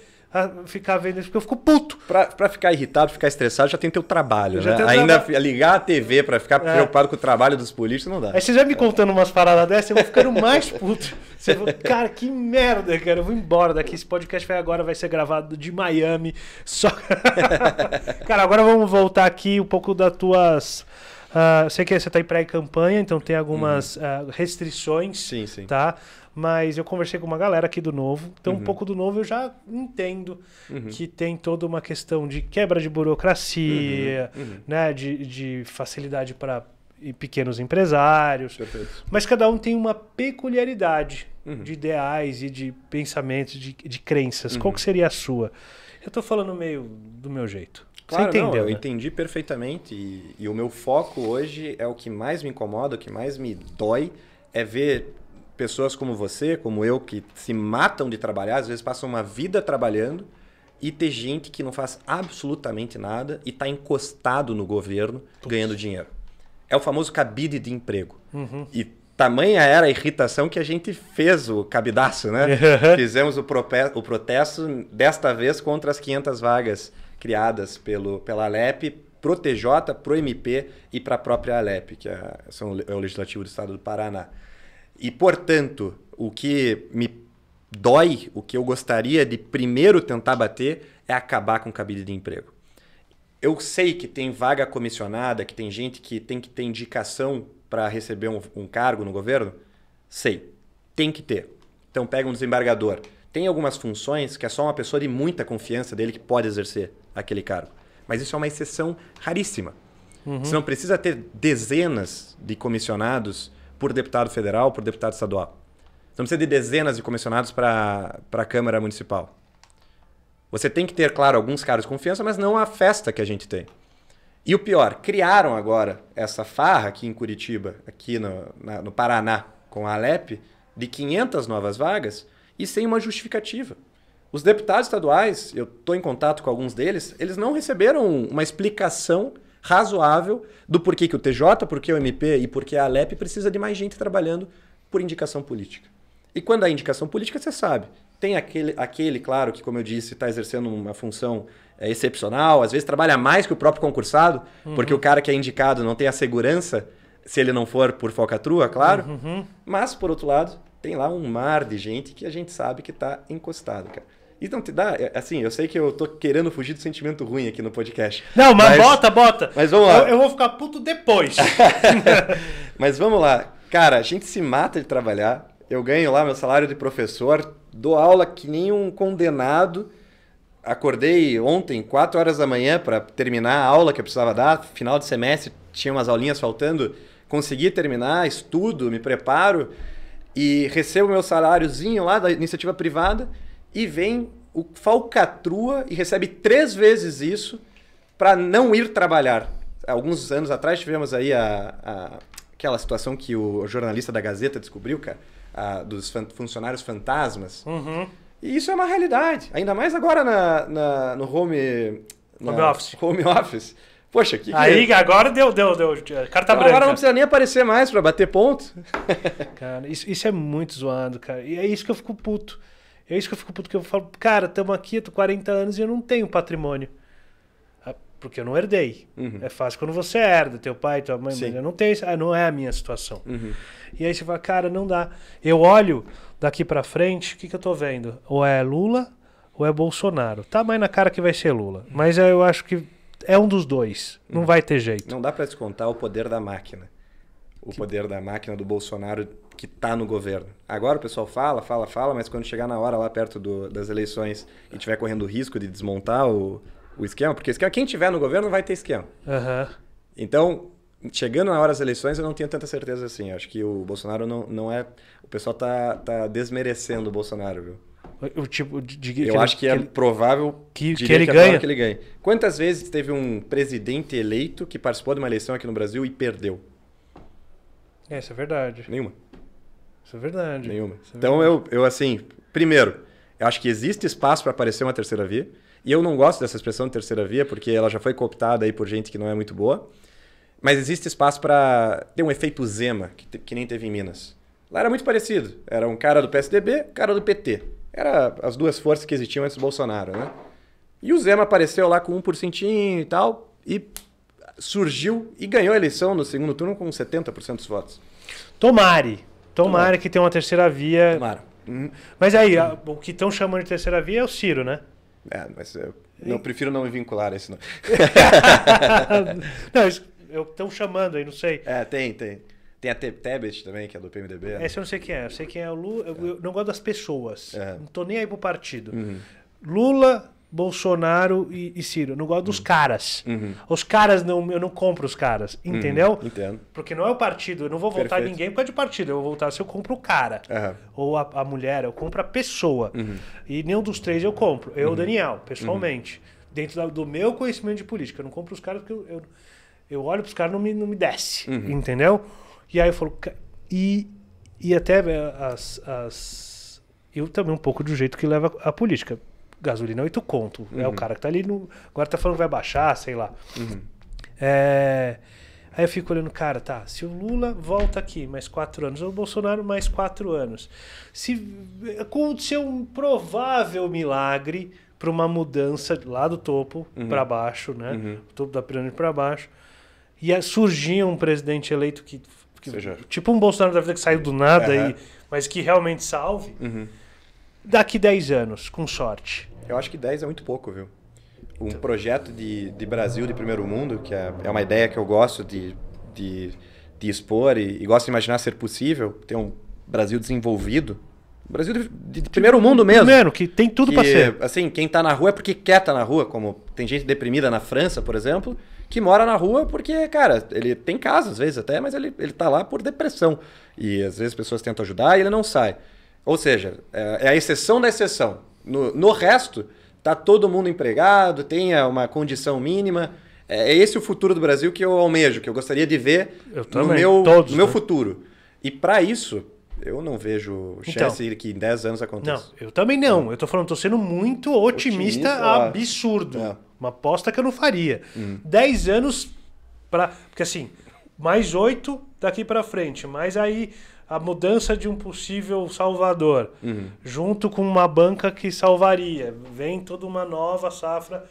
ficar vendo isso, porque eu fico puto. Pra, pra ficar irritado, ficar estressado, já tem teu trabalho, né? Ainda ligar a TV pra ficar é. preocupado com o trabalho dos políticos não dá. Aí você já me contando umas paradas dessas, eu vou ficando mais puto. Você cara, que merda, cara. Eu vou embora daqui. Esse podcast vai agora vai ser gravado de Miami. Só. cara, agora vamos voltar aqui um pouco das tuas. Uh, sei que você está em pré-campanha, então tem algumas uhum. uh, restrições. Sim, sim. Tá? mas eu conversei com uma galera aqui do Novo, então uhum. um pouco do Novo eu já entendo uhum. que tem toda uma questão de quebra de burocracia, uhum. uhum. Né, de, de facilidade para pequenos empresários, Perfeito. mas cada um tem uma peculiaridade uhum. de ideais e de pensamentos, de, de crenças. Qual uhum. que seria a sua? Eu estou falando meio do meu jeito. Claro, Você entendeu, não, né? eu entendi perfeitamente e, e o meu foco hoje é o que mais me incomoda, o que mais me dói, é ver pessoas como você, como eu, que se matam de trabalhar, às vezes passam uma vida trabalhando, e ter gente que não faz absolutamente nada e está encostado no governo ganhando dinheiro. É o famoso cabide de emprego. Uhum. E tamanha era a irritação que a gente fez o cabidaço, né? Uhum. Fizemos o, o, protesto, desta vez, contra as 500 vagas criadas pelo, pela Alep, pro TJ, pro MP e para a própria Alep, que é, são, é o Legislativo do Estado do Paraná. E, portanto, o que me dói, o que eu gostaria de primeiro tentar bater é acabar com o cabide de emprego. Eu sei que tem vaga comissionada, que tem gente que tem que ter indicação para receber um, um, cargo no governo. Sei, tem que ter. Então pega um desembargador. Tem algumas funções que é só uma pessoa de muita confiança dele que pode exercer aquele cargo. Mas isso é uma exceção raríssima. Uhum. Você não precisa ter dezenas de comissionados por deputado federal, por deputado estadual. Você não precisa de dezenas de comissionados para a Câmara Municipal. Você tem que ter, claro, alguns caras de confiança, mas não a festa que a gente tem. E o pior, criaram agora essa farra aqui em Curitiba, aqui no, na, no Paraná, com a Alep, de 500 novas vagas e sem uma justificativa. Os deputados estaduais, eu estou em contato com alguns deles, eles não receberam uma explicação razoável do porquê que o TJ, porquê o MP e porquê a Alep precisa de mais gente trabalhando por indicação política. E quando há indicação política, você sabe, tem aquele, aquele claro, que, como eu disse, está exercendo uma função é, excepcional, às vezes trabalha mais que o próprio concursado, uhum. porque o cara que é indicado não tem a segurança, se ele não for por focatrua, claro. Uhum. Mas, por outro lado, tem lá um mar de gente que a gente sabe que está encostado, cara. Então, te dá. É, assim, eu sei que eu tô querendo fugir do sentimento ruim aqui no podcast. Não, mas, mas bota, bota. Mas vamos lá. Eu, eu vou ficar puto depois. mas vamos lá. Cara, a gente se mata de trabalhar. Eu ganho lá meu salário de professor, dou aula que nem um condenado. Acordei ontem, 4 horas da manhã, para terminar a aula que eu precisava dar. Final de semestre, tinha umas aulinhas faltando. Consegui terminar, estudo, me preparo e recebo meu saláriozinho lá da iniciativa privada e vem o falcatrua e recebe três vezes isso para não ir trabalhar. Alguns anos atrás tivemos aí a, a, aquela situação que o jornalista da Gazeta descobriu, cara, a, dos fan, funcionários fantasmas. Uhum. E isso é uma realidade, ainda mais agora na, na no home, na, home office. Home office. Poxa, que. Aí agora deu, deu, deu. Carta então, branca. Agora não precisa nem aparecer mais para bater ponto. cara, isso, isso é muito zoado, cara. E é isso que eu fico puto. É isso que eu fico puto, que eu falo, cara, estamos aqui, tô 40 anos e eu não tenho patrimônio. Ah, porque eu não herdei. Uhum. É fácil quando você herda, teu pai, tua mãe, mas eu não tenho, ah, não é a minha situação. Uhum. E aí você fala, cara, não dá. Eu olho daqui para frente, o que, que eu tô vendo? Ou é Lula ou é Bolsonaro. Tá mais na cara que vai ser Lula. Mas eu acho que é um dos dois. Não uhum. vai ter jeito. Não dá para descontar o poder da máquina. O que... poder da máquina do Bolsonaro que está no governo. Agora o pessoal fala, fala, fala, mas quando chegar na hora lá perto do, das eleições e tiver correndo o risco de desmontar o, o esquema, porque esquema, quem tiver no governo vai ter esquema. Uhum. Então, chegando na hora das eleições, eu não tenho tanta certeza assim. Acho que o Bolsonaro não, não é. O pessoal está tá desmerecendo o Bolsonaro, viu? O tipo de, eu acho que, é provável que, que, ele que, é ganha. que ele ganhe. Quantas vezes teve um presidente eleito que participou de uma eleição aqui no Brasil e perdeu? Essa é verdade. Nenhuma. Isso é verdade. Nenhuma. É então, verdade. Eu, eu, assim, primeiro, eu acho que existe espaço para aparecer uma terceira via. E eu não gosto dessa expressão de terceira via, porque ela já foi cooptada aí por gente que não é muito boa. Mas existe espaço para ter um efeito Zema, que, que nem teve em Minas. Lá era muito parecido. Era um cara do PSDB, cara do PT. Era as duas forças que existiam antes do Bolsonaro, né? E o Zema apareceu lá com 1% e tal, e surgiu e ganhou a eleição no segundo turno com 70% dos votos. Tomare! Tomara, Tomara. que tenha uma terceira via. Tomara. Hum. Mas aí, a, o que estão chamando de terceira via é o Ciro, né? É, mas eu não, prefiro não me vincular a esse nome. não, estão chamando aí, não sei. É, tem, tem. Tem a Tebet também, que é do PMDB. Né? Essa eu não sei quem é. Eu sei quem é o Lula. É. Eu, não gosto das pessoas. É. Não tô nem aí pro partido. Uhum. Lula, Bolsonaro e, e Ciro. Eu não gosto dos uhum. caras. Uhum. Os caras, não, eu não compro os caras. Uhum. Entendeu? Uhum, entendo. Porque não é o partido. Eu não vou votar Perfeito. ninguém por causa de partido. Eu vou votar se eu compro o cara. Uhum. Ou a, a, mulher. Eu compro a pessoa. Uhum. E nenhum dos três eu compro. Eu, Daniel, pessoalmente. Dentro da, do meu conhecimento de política. Eu não compro os caras porque eu, eu, eu olho pros caras e não me, não me desce. Entendeu? E aí eu falo... E, e até eh, as, as... Eu também um pouco do jeito que leva a política gasolina 8 conto. Uhum. É o uhum. cara que tá ali no. Agora tá falando que vai baixar, sei lá. Uhum. É... Aí eu fico olhando, cara, tá, se o Lula volta aqui mais quatro anos, ou o Bolsonaro mais quatro anos, se acontecer um provável milagre para uma mudança lá do topo uhum. para baixo, né? Uhum. O topo da pirâmide para baixo, e surgir um presidente eleito que, que seja... tipo um Bolsonaro da vida que saiu do nada, uhum. e, mas que realmente salve. Uhum daqui 10 anos, com sorte? Eu acho que 10 é muito pouco, viu? Um então... projeto de, de Brasil de primeiro mundo, que é, é uma ideia que eu gosto de, de, de expor e, e gosto de imaginar ser possível, ter um Brasil desenvolvido, Brasil de, de, de, primeiro mundo mesmo. Primeiro, que tem tudo para ser. Assim, quem tá na rua é porque quer tá na rua, como tem gente deprimida na França, por exemplo, que mora na rua porque, cara, ele tem casa às vezes até, mas ele, ele tá lá por depressão. E às vezes as pessoas tentam ajudar e ele não sai. Ou seja, é, é a exceção da exceção. No, no resto, está todo mundo empregado, tem uma condição mínima. É, é esse o futuro do Brasil que eu almejo, que eu gostaria de ver no meu, todos, no meu né? futuro. E para isso, eu não vejo então. chance então, que em 10 anos aconteça. Não, eu também não. É. Eu tô falando, tô sendo muito otimista, otimista absurdo. É. Uma aposta que eu não faria. 10 hum. anos para, porque assim, mais 8 daqui para frente, mas aí a mudança de um possível salvador, uhum. junto com uma banca que salvaria. Vem toda uma nova safra,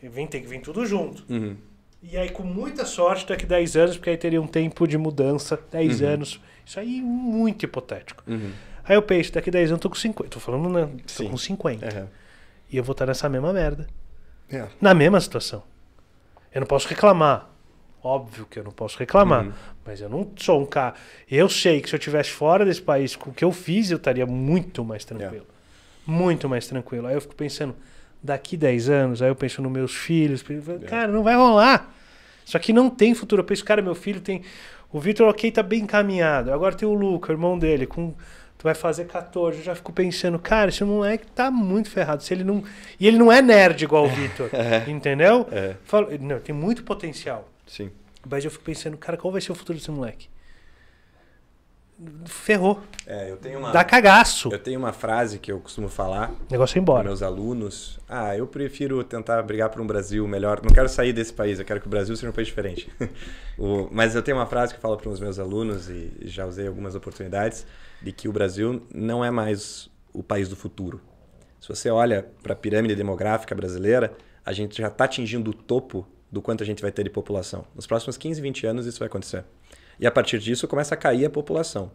vem tem que vir tudo junto. Uhum. E aí, com muita sorte, daqui 10 anos, porque aí teria um tempo de mudança, 10 uhum. anos. Isso aí é muito hipotético. Aí eu penso, daqui 10 anos eu tô com 50. Tô falando, né? Tô Sim. com 50. É. E eu vou estar nessa mesma merda. É. Na mesma situação. Eu não posso reclamar. Óbvio que eu não posso reclamar, uhum. mas eu não sou um cara. Eu sei que se eu estivesse fora desse país com o que eu fiz, eu estaria muito mais é. tranquilo. Yeah. Muito mais tranquilo. Aí eu fico pensando, daqui 10 anos, aí eu penso nos meus filhos. Yeah. É. Cara, não vai rolar. Isso aqui não tem futuro. Eu penso, cara, meu filho tem. O Vitor, ok, tá bem encaminhado. Agora tem o Luca, o irmão dele, com. Tu vai fazer 14. Eu já fico pensando, cara, esse moleque tá muito ferrado. Se ele não... E ele não é nerd igual o Vitor. É. entendeu? É. Falo... Não, tem muito potencial. Sim. Mas eu fico pensando, cara, qual vai ser o futuro desse moleque? Ferrou. É, eu tenho uma. Dá cagaço. Eu tenho uma frase que eu costumo falar. O negócio é embora. Meus alunos. Ah, eu prefiro tentar brigar por um Brasil melhor. Não quero sair desse país, eu quero que o Brasil seja um país diferente. o... Mas eu tenho uma frase que eu falo para os meus alunos, e já usei algumas oportunidades, de que o Brasil não é mais o país do futuro. Se você olha para a pirâmide demográfica brasileira, a gente já está atingindo o topo do quanto a gente vai ter de população. Nos próximos 15, 20 anos isso vai acontecer. E a partir disso começa a cair a população.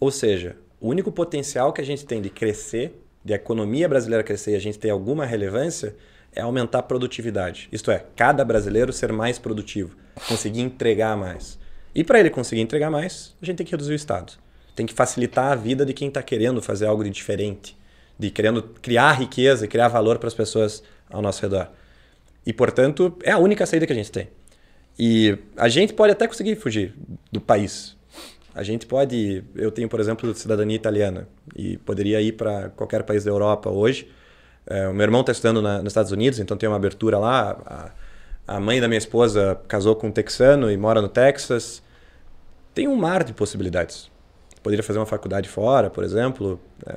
Ou seja, o único potencial que a gente tem de crescer, de a economia brasileira crescer e a gente ter alguma relevância, é aumentar a produtividade. Isto é, cada brasileiro ser mais produtivo, conseguir entregar mais. E para ele conseguir entregar mais, a gente tem que reduzir o Estado. Tem que facilitar a vida de quem está querendo fazer algo de diferente, de querendo criar riqueza, criar valor para as pessoas ao nosso redor. E, portanto, é a única saída que a gente tem. E a gente pode até conseguir fugir do país. A gente pode. Eu tenho, por exemplo, cidadania italiana e poderia ir para qualquer país da Europa hoje. É, o meu irmão está estudando na, nos Estados Unidos, então tem uma abertura lá. A, a mãe da minha esposa casou com um texano e mora no Texas. Tem um mar de possibilidades. Poderia fazer uma faculdade fora, por exemplo, é,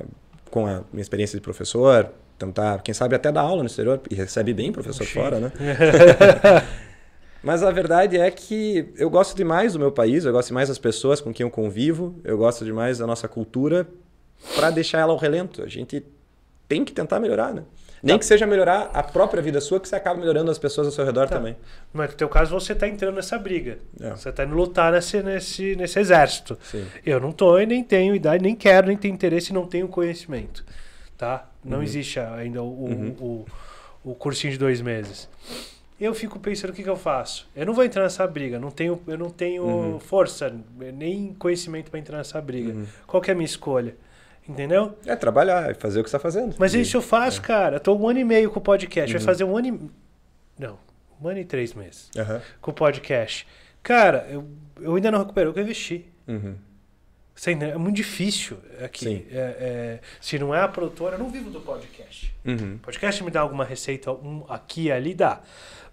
com a minha experiência de professor, tentar, tá, quem sabe até dar aula no exterior e recebe bem professor Oxi. fora, né? Mas a verdade é que eu gosto demais do meu país, eu gosto demais das pessoas com quem eu convivo, eu gosto demais da nossa cultura para deixar ela ao relento. A gente tem que tentar melhorar, né? Nem tá. que seja melhorar a própria vida sua, que você acaba melhorando as pessoas ao seu redor tá. também. Mas no teu caso, você está entrando nessa briga. É. Você está indo lutar nesse, nesse, nesse exército. Sim. Eu não estou e nem tenho idade, nem quero, nem tenho interesse, não tenho conhecimento tá? Não uhum. existe ainda o, uhum. o, o, cursinho de dois meses. Eu fico pensando o que, que eu faço. Eu não vou entrar nessa briga, não tenho, eu não tenho uhum. força, nem conhecimento para entrar nessa briga. Uhum. Qual que é a minha escolha? Entendeu? É trabalhar, é fazer o que está fazendo. Mas e, isso eu faço, é. cara. estou um ano e meio com o podcast. Vai uhum. fazer um ano e. Não, um ano e três meses com o podcast. Cara, eu, eu ainda não recuperei o que eu investi. Uhum. Você É muito difícil aqui. É, é, se não é a produtora, eu não vivo do podcast. Uhum. Podcast me dá alguma receita um, aqui e ali, dá.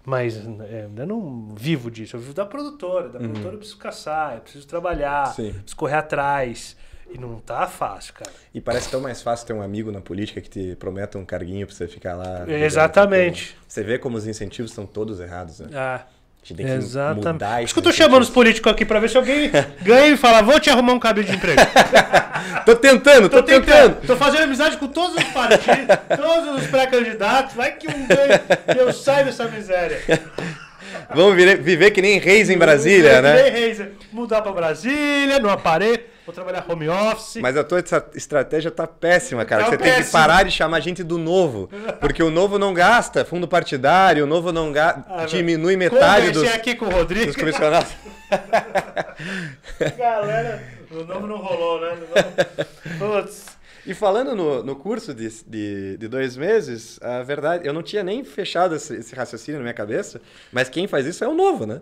Mas é, eu não vivo disso. Eu vivo da produtora. Da uhum. produtora eu preciso caçar, eu preciso trabalhar, Sim. preciso correr atrás. E não tá fácil, cara. E parece tão mais fácil ter um amigo na política que te prometa um carguinho pra você ficar lá. Exatamente. Você vê como os incentivos estão todos errados, né? Ah gente tem que Exatamente. mudar isso que eu tô chamando os políticos aqui pra ver se alguém ganha e fala, vou te arrumar um cabelo de emprego. tô tentando, tô, tô tentando. tentando. Tô fazendo amizade com todos os partidos, todos os pré-candidatos. Vai que um ganha eu saio dessa miséria. Vamos viver, viver que nem reis em Brasília, né? Que nem reis. Mudar pra Brasília, no aparelho vou trabalhar home office. Mas a tua estratégia tá péssima, cara. Tá você tem que parar de chamar gente do novo. Porque o novo não gasta fundo partidário, o novo não gasta. Ah, diminui metade dos. aqui com o Rodrigo. Dos comissionados. Galera, o novo não rolou, né? Putz. E falando no, no curso de, de, de, dois meses, a verdade, eu não tinha nem fechado esse, esse, raciocínio na minha cabeça, mas quem faz isso é o novo, né?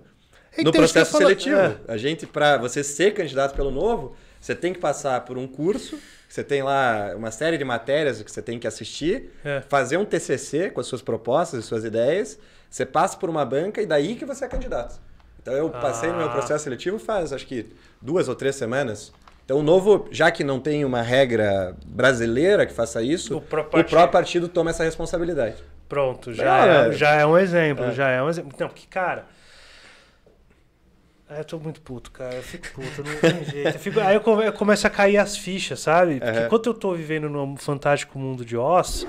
É no processo seletivo. É. A gente, para você ser candidato pelo novo, você tem que passar por um curso, você tem lá uma série de matérias que você tem que assistir, é. fazer um TCC com as suas propostas e suas ideias, você passa por uma banca e daí que você é candidato. Então eu passei no meu ah. processo seletivo faz acho que duas ou três semanas. Então, o novo, já que não tem uma regra brasileira que faça isso, o próprio, partido, o próprio partido toma essa responsabilidade. Pronto, já, é, é, já é um exemplo, é. já é um exemplo. Então, que cara, Aí ah, eu tô muito puto, cara. Eu fico puto, não tem jeito. Eu fico... Aí eu, come... eu começo a cair as fichas, sabe? Porque uhum. enquanto eu tô vivendo num fantástico mundo de Oz,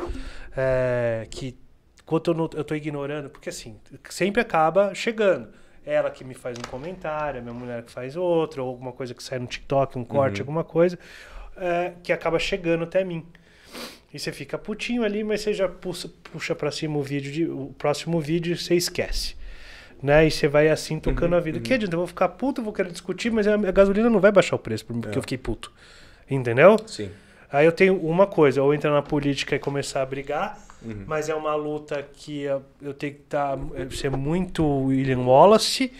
é... que enquanto eu, não... eu tô ignorando, porque assim, sempre acaba chegando. Ela que me faz um comentário, a minha mulher que faz outro, ou alguma coisa que sai no TikTok, um corte, uhum. alguma coisa, é... que acaba chegando até mim. E você fica putinho ali, mas você já puxa, puxa para cima o vídeo, de... o próximo vídeo e você esquece né? E você vai assim tocando uhum, a vida. Uhum. Que adianta? Eu vou ficar puto, vou querer discutir, mas a gasolina não vai baixar o preço porque é. eu fiquei puto. Entendeu? Sim. Aí eu tenho uma coisa, ou entrar na política e começar a brigar, uhum. mas é uma luta que eu tenho que tá, é, ser muito William Wallace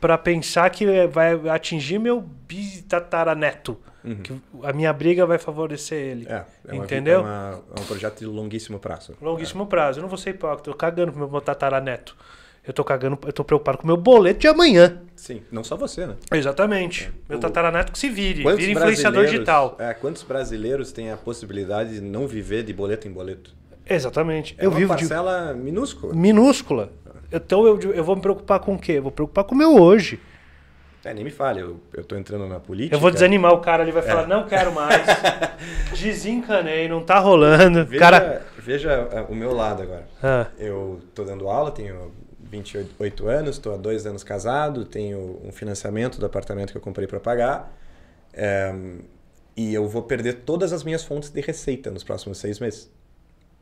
para pensar que vai atingir meu bitataraneto. Uhum. Que a minha briga vai favorecer ele. É, é uma, é entendeu? É, uma, é, um projeto de longuíssimo prazo. Longuíssimo prazo. Eu não vou ser hipócrita, eu tô cagando pro meu tataraneto. Eu tô cagando, eu tô preocupado com o meu boleto de amanhã. Sim, não só você, né? Exatamente. É. Meu tataraneto que se vire, quantos vire influenciador digital. É, quantos brasileiros têm a possibilidade de não viver de boleto em boleto? Exatamente. É eu uma vivo parcela de... minúscula. Minúscula. Então eu, eu vou me preocupar com o quê? Eu vou me preocupar com o meu hoje. É, nem me fale, eu, eu tô entrando na política. Eu vou desanimar o cara, ele vai é. falar, não quero mais. Desencanei, não tá rolando. Veja, cara... veja é, o meu lado agora. Ah. Eu tô dando aula, tenho 28 anos, estou há dois anos casado, tenho um financiamento do apartamento que eu comprei para pagar. É, e eu vou perder todas as minhas fontes de receita nos próximos seis meses.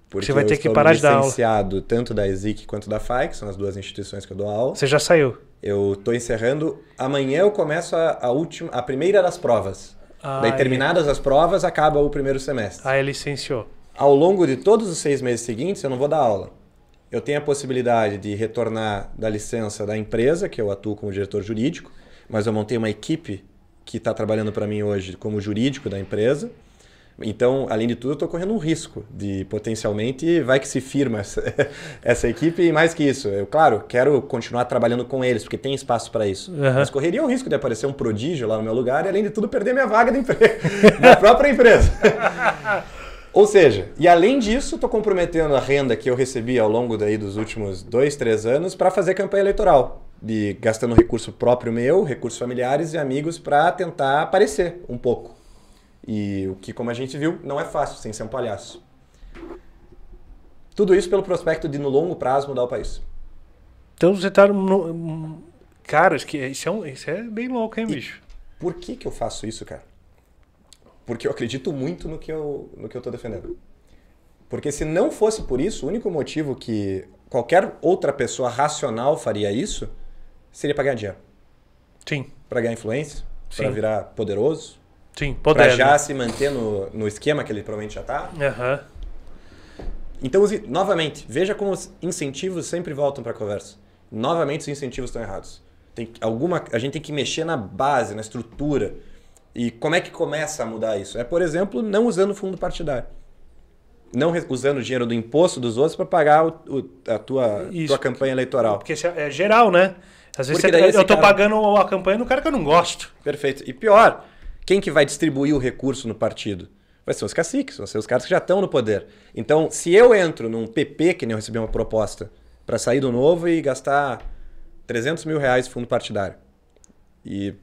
Porque Você vai ter que parar de dar aula. licenciado tanto da ESIC quanto da FAI, que são as duas instituições que eu dou aula. Você já saiu? Eu estou encerrando. Amanhã eu começo a, a, última, a primeira das provas. Ah, Daí, terminadas é. as provas, acaba o primeiro semestre. Aí, ah, ele licenciou. Ao longo de todos os seis meses seguintes, eu não vou dar aula eu tenho a possibilidade de retornar da licença da empresa, que eu atuo como diretor jurídico, mas eu montei uma equipe que está trabalhando para mim hoje como jurídico da empresa. Então, além de tudo, eu estou correndo um risco de potencialmente vai que se firma essa, essa, equipe e mais que isso, eu claro quero continuar trabalhando com eles porque tem espaço para isso. Uhum. Mas correria o risco de aparecer um prodígio lá no meu lugar e além de tudo perder minha vaga de emprego na própria empresa. Ou seja, e além disso, estou comprometendo a renda que eu recebi ao longo daí dos últimos dois, três anos para fazer campanha eleitoral. E gastando recurso próprio meu, recursos familiares e amigos para tentar aparecer um pouco. E o que, como a gente viu, não é fácil sem ser um palhaço. Tudo isso pelo prospecto de, no longo prazo, mudar o país. Então você está. No... Cara, é, isso é, um... isso é bem louco, hein, bicho? por que, que eu faço isso, cara? porque eu acredito muito no que eu no que eu estou defendendo. Porque se não fosse por isso, o único motivo que qualquer outra pessoa racional faria isso seria para ganhar dinheiro. Sim. Para ganhar influência, para virar poderoso. Sim, poder. Para já né? se manter no, no esquema que ele provavelmente já está. Uhum. Então, novamente, veja como os incentivos sempre voltam para a conversa. Novamente, os incentivos estão errados. Tem alguma, a gente tem que mexer na base, na estrutura e como é que começa a mudar isso? É, por exemplo, não usando fundo partidário. Não usando o dinheiro do imposto dos outros para pagar o, o, a tua, isso, tua campanha eleitoral. Porque é, é geral, né? Às vezes você, eu estou cara... pagando a campanha do cara que eu não gosto. Perfeito. E pior, quem que vai distribuir o recurso no partido? Vai ser os caciques, vão ser os caras que já estão no poder. Então, se eu entro num PP, que nem eu recebi uma proposta, para sair do novo e gastar 300 mil reais fundo partidário. E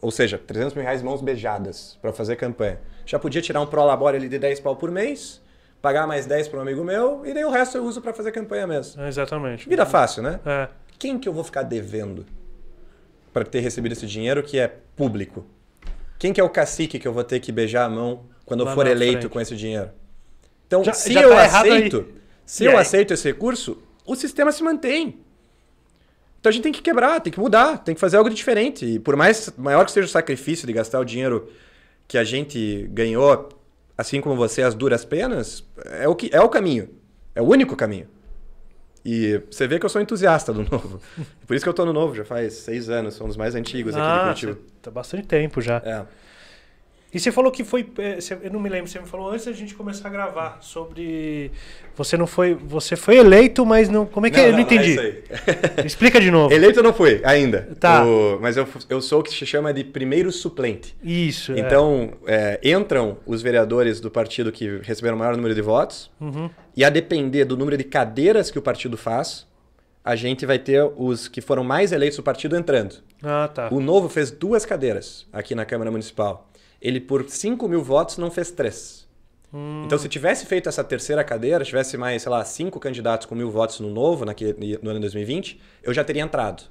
ou seja, 300 mil reais mãos beijadas para fazer campanha. Já podia tirar um prolabore ali de 10 pau por mês, pagar mais 10 para um amigo meu, e daí o resto eu uso para fazer campanha mesmo. É, exatamente. Vida fácil, né? É. Quem que eu vou ficar devendo para ter recebido esse dinheiro que é público? Quem que é o cacique que eu vou ter que beijar a mão quando Lá eu for eleito frente. com esse dinheiro? Então, já, se já eu tá aceito, se eu aceito esse recurso, o sistema se mantém. Então a gente tem que quebrar, tem que mudar, tem que fazer algo diferente. E por mais maior que seja o sacrifício de gastar o dinheiro que a gente ganhou, assim como você, as duras penas, é o, que, é o caminho. É o único caminho. E você vê que eu sou entusiasta do novo. Por isso que eu tô no novo, já faz seis anos, sou um dos mais antigos ah, aqui do ah, Curitiba. Tá bastante tempo já. É. E você falou que foi. Eh, eu não me lembro, você me falou antes da gente começar a gravar sobre. Você não foi. Você foi eleito, mas não. Como é que é? não, é? Eu não, não é entendi. É Explica de novo. Eleito não foi, ainda. Tá. O, mas eu, eu sou o que se chama de primeiro suplente. Isso. É. Então, é. É, entram os vereadores do partido que receberam o maior número de votos. Uhum. E a depender do número de cadeiras que o partido faz, a gente vai ter os que foram mais eleitos do partido entrando. Ah, tá. O novo fez duas cadeiras aqui na Câmara Municipal ele por 5 mil votos não fez três. Hum. Então, se tivesse feito essa terceira cadeira, tivesse mais, sei lá, cinco candidatos com mil votos no novo, naquele, no ano de 2020, eu já teria entrado.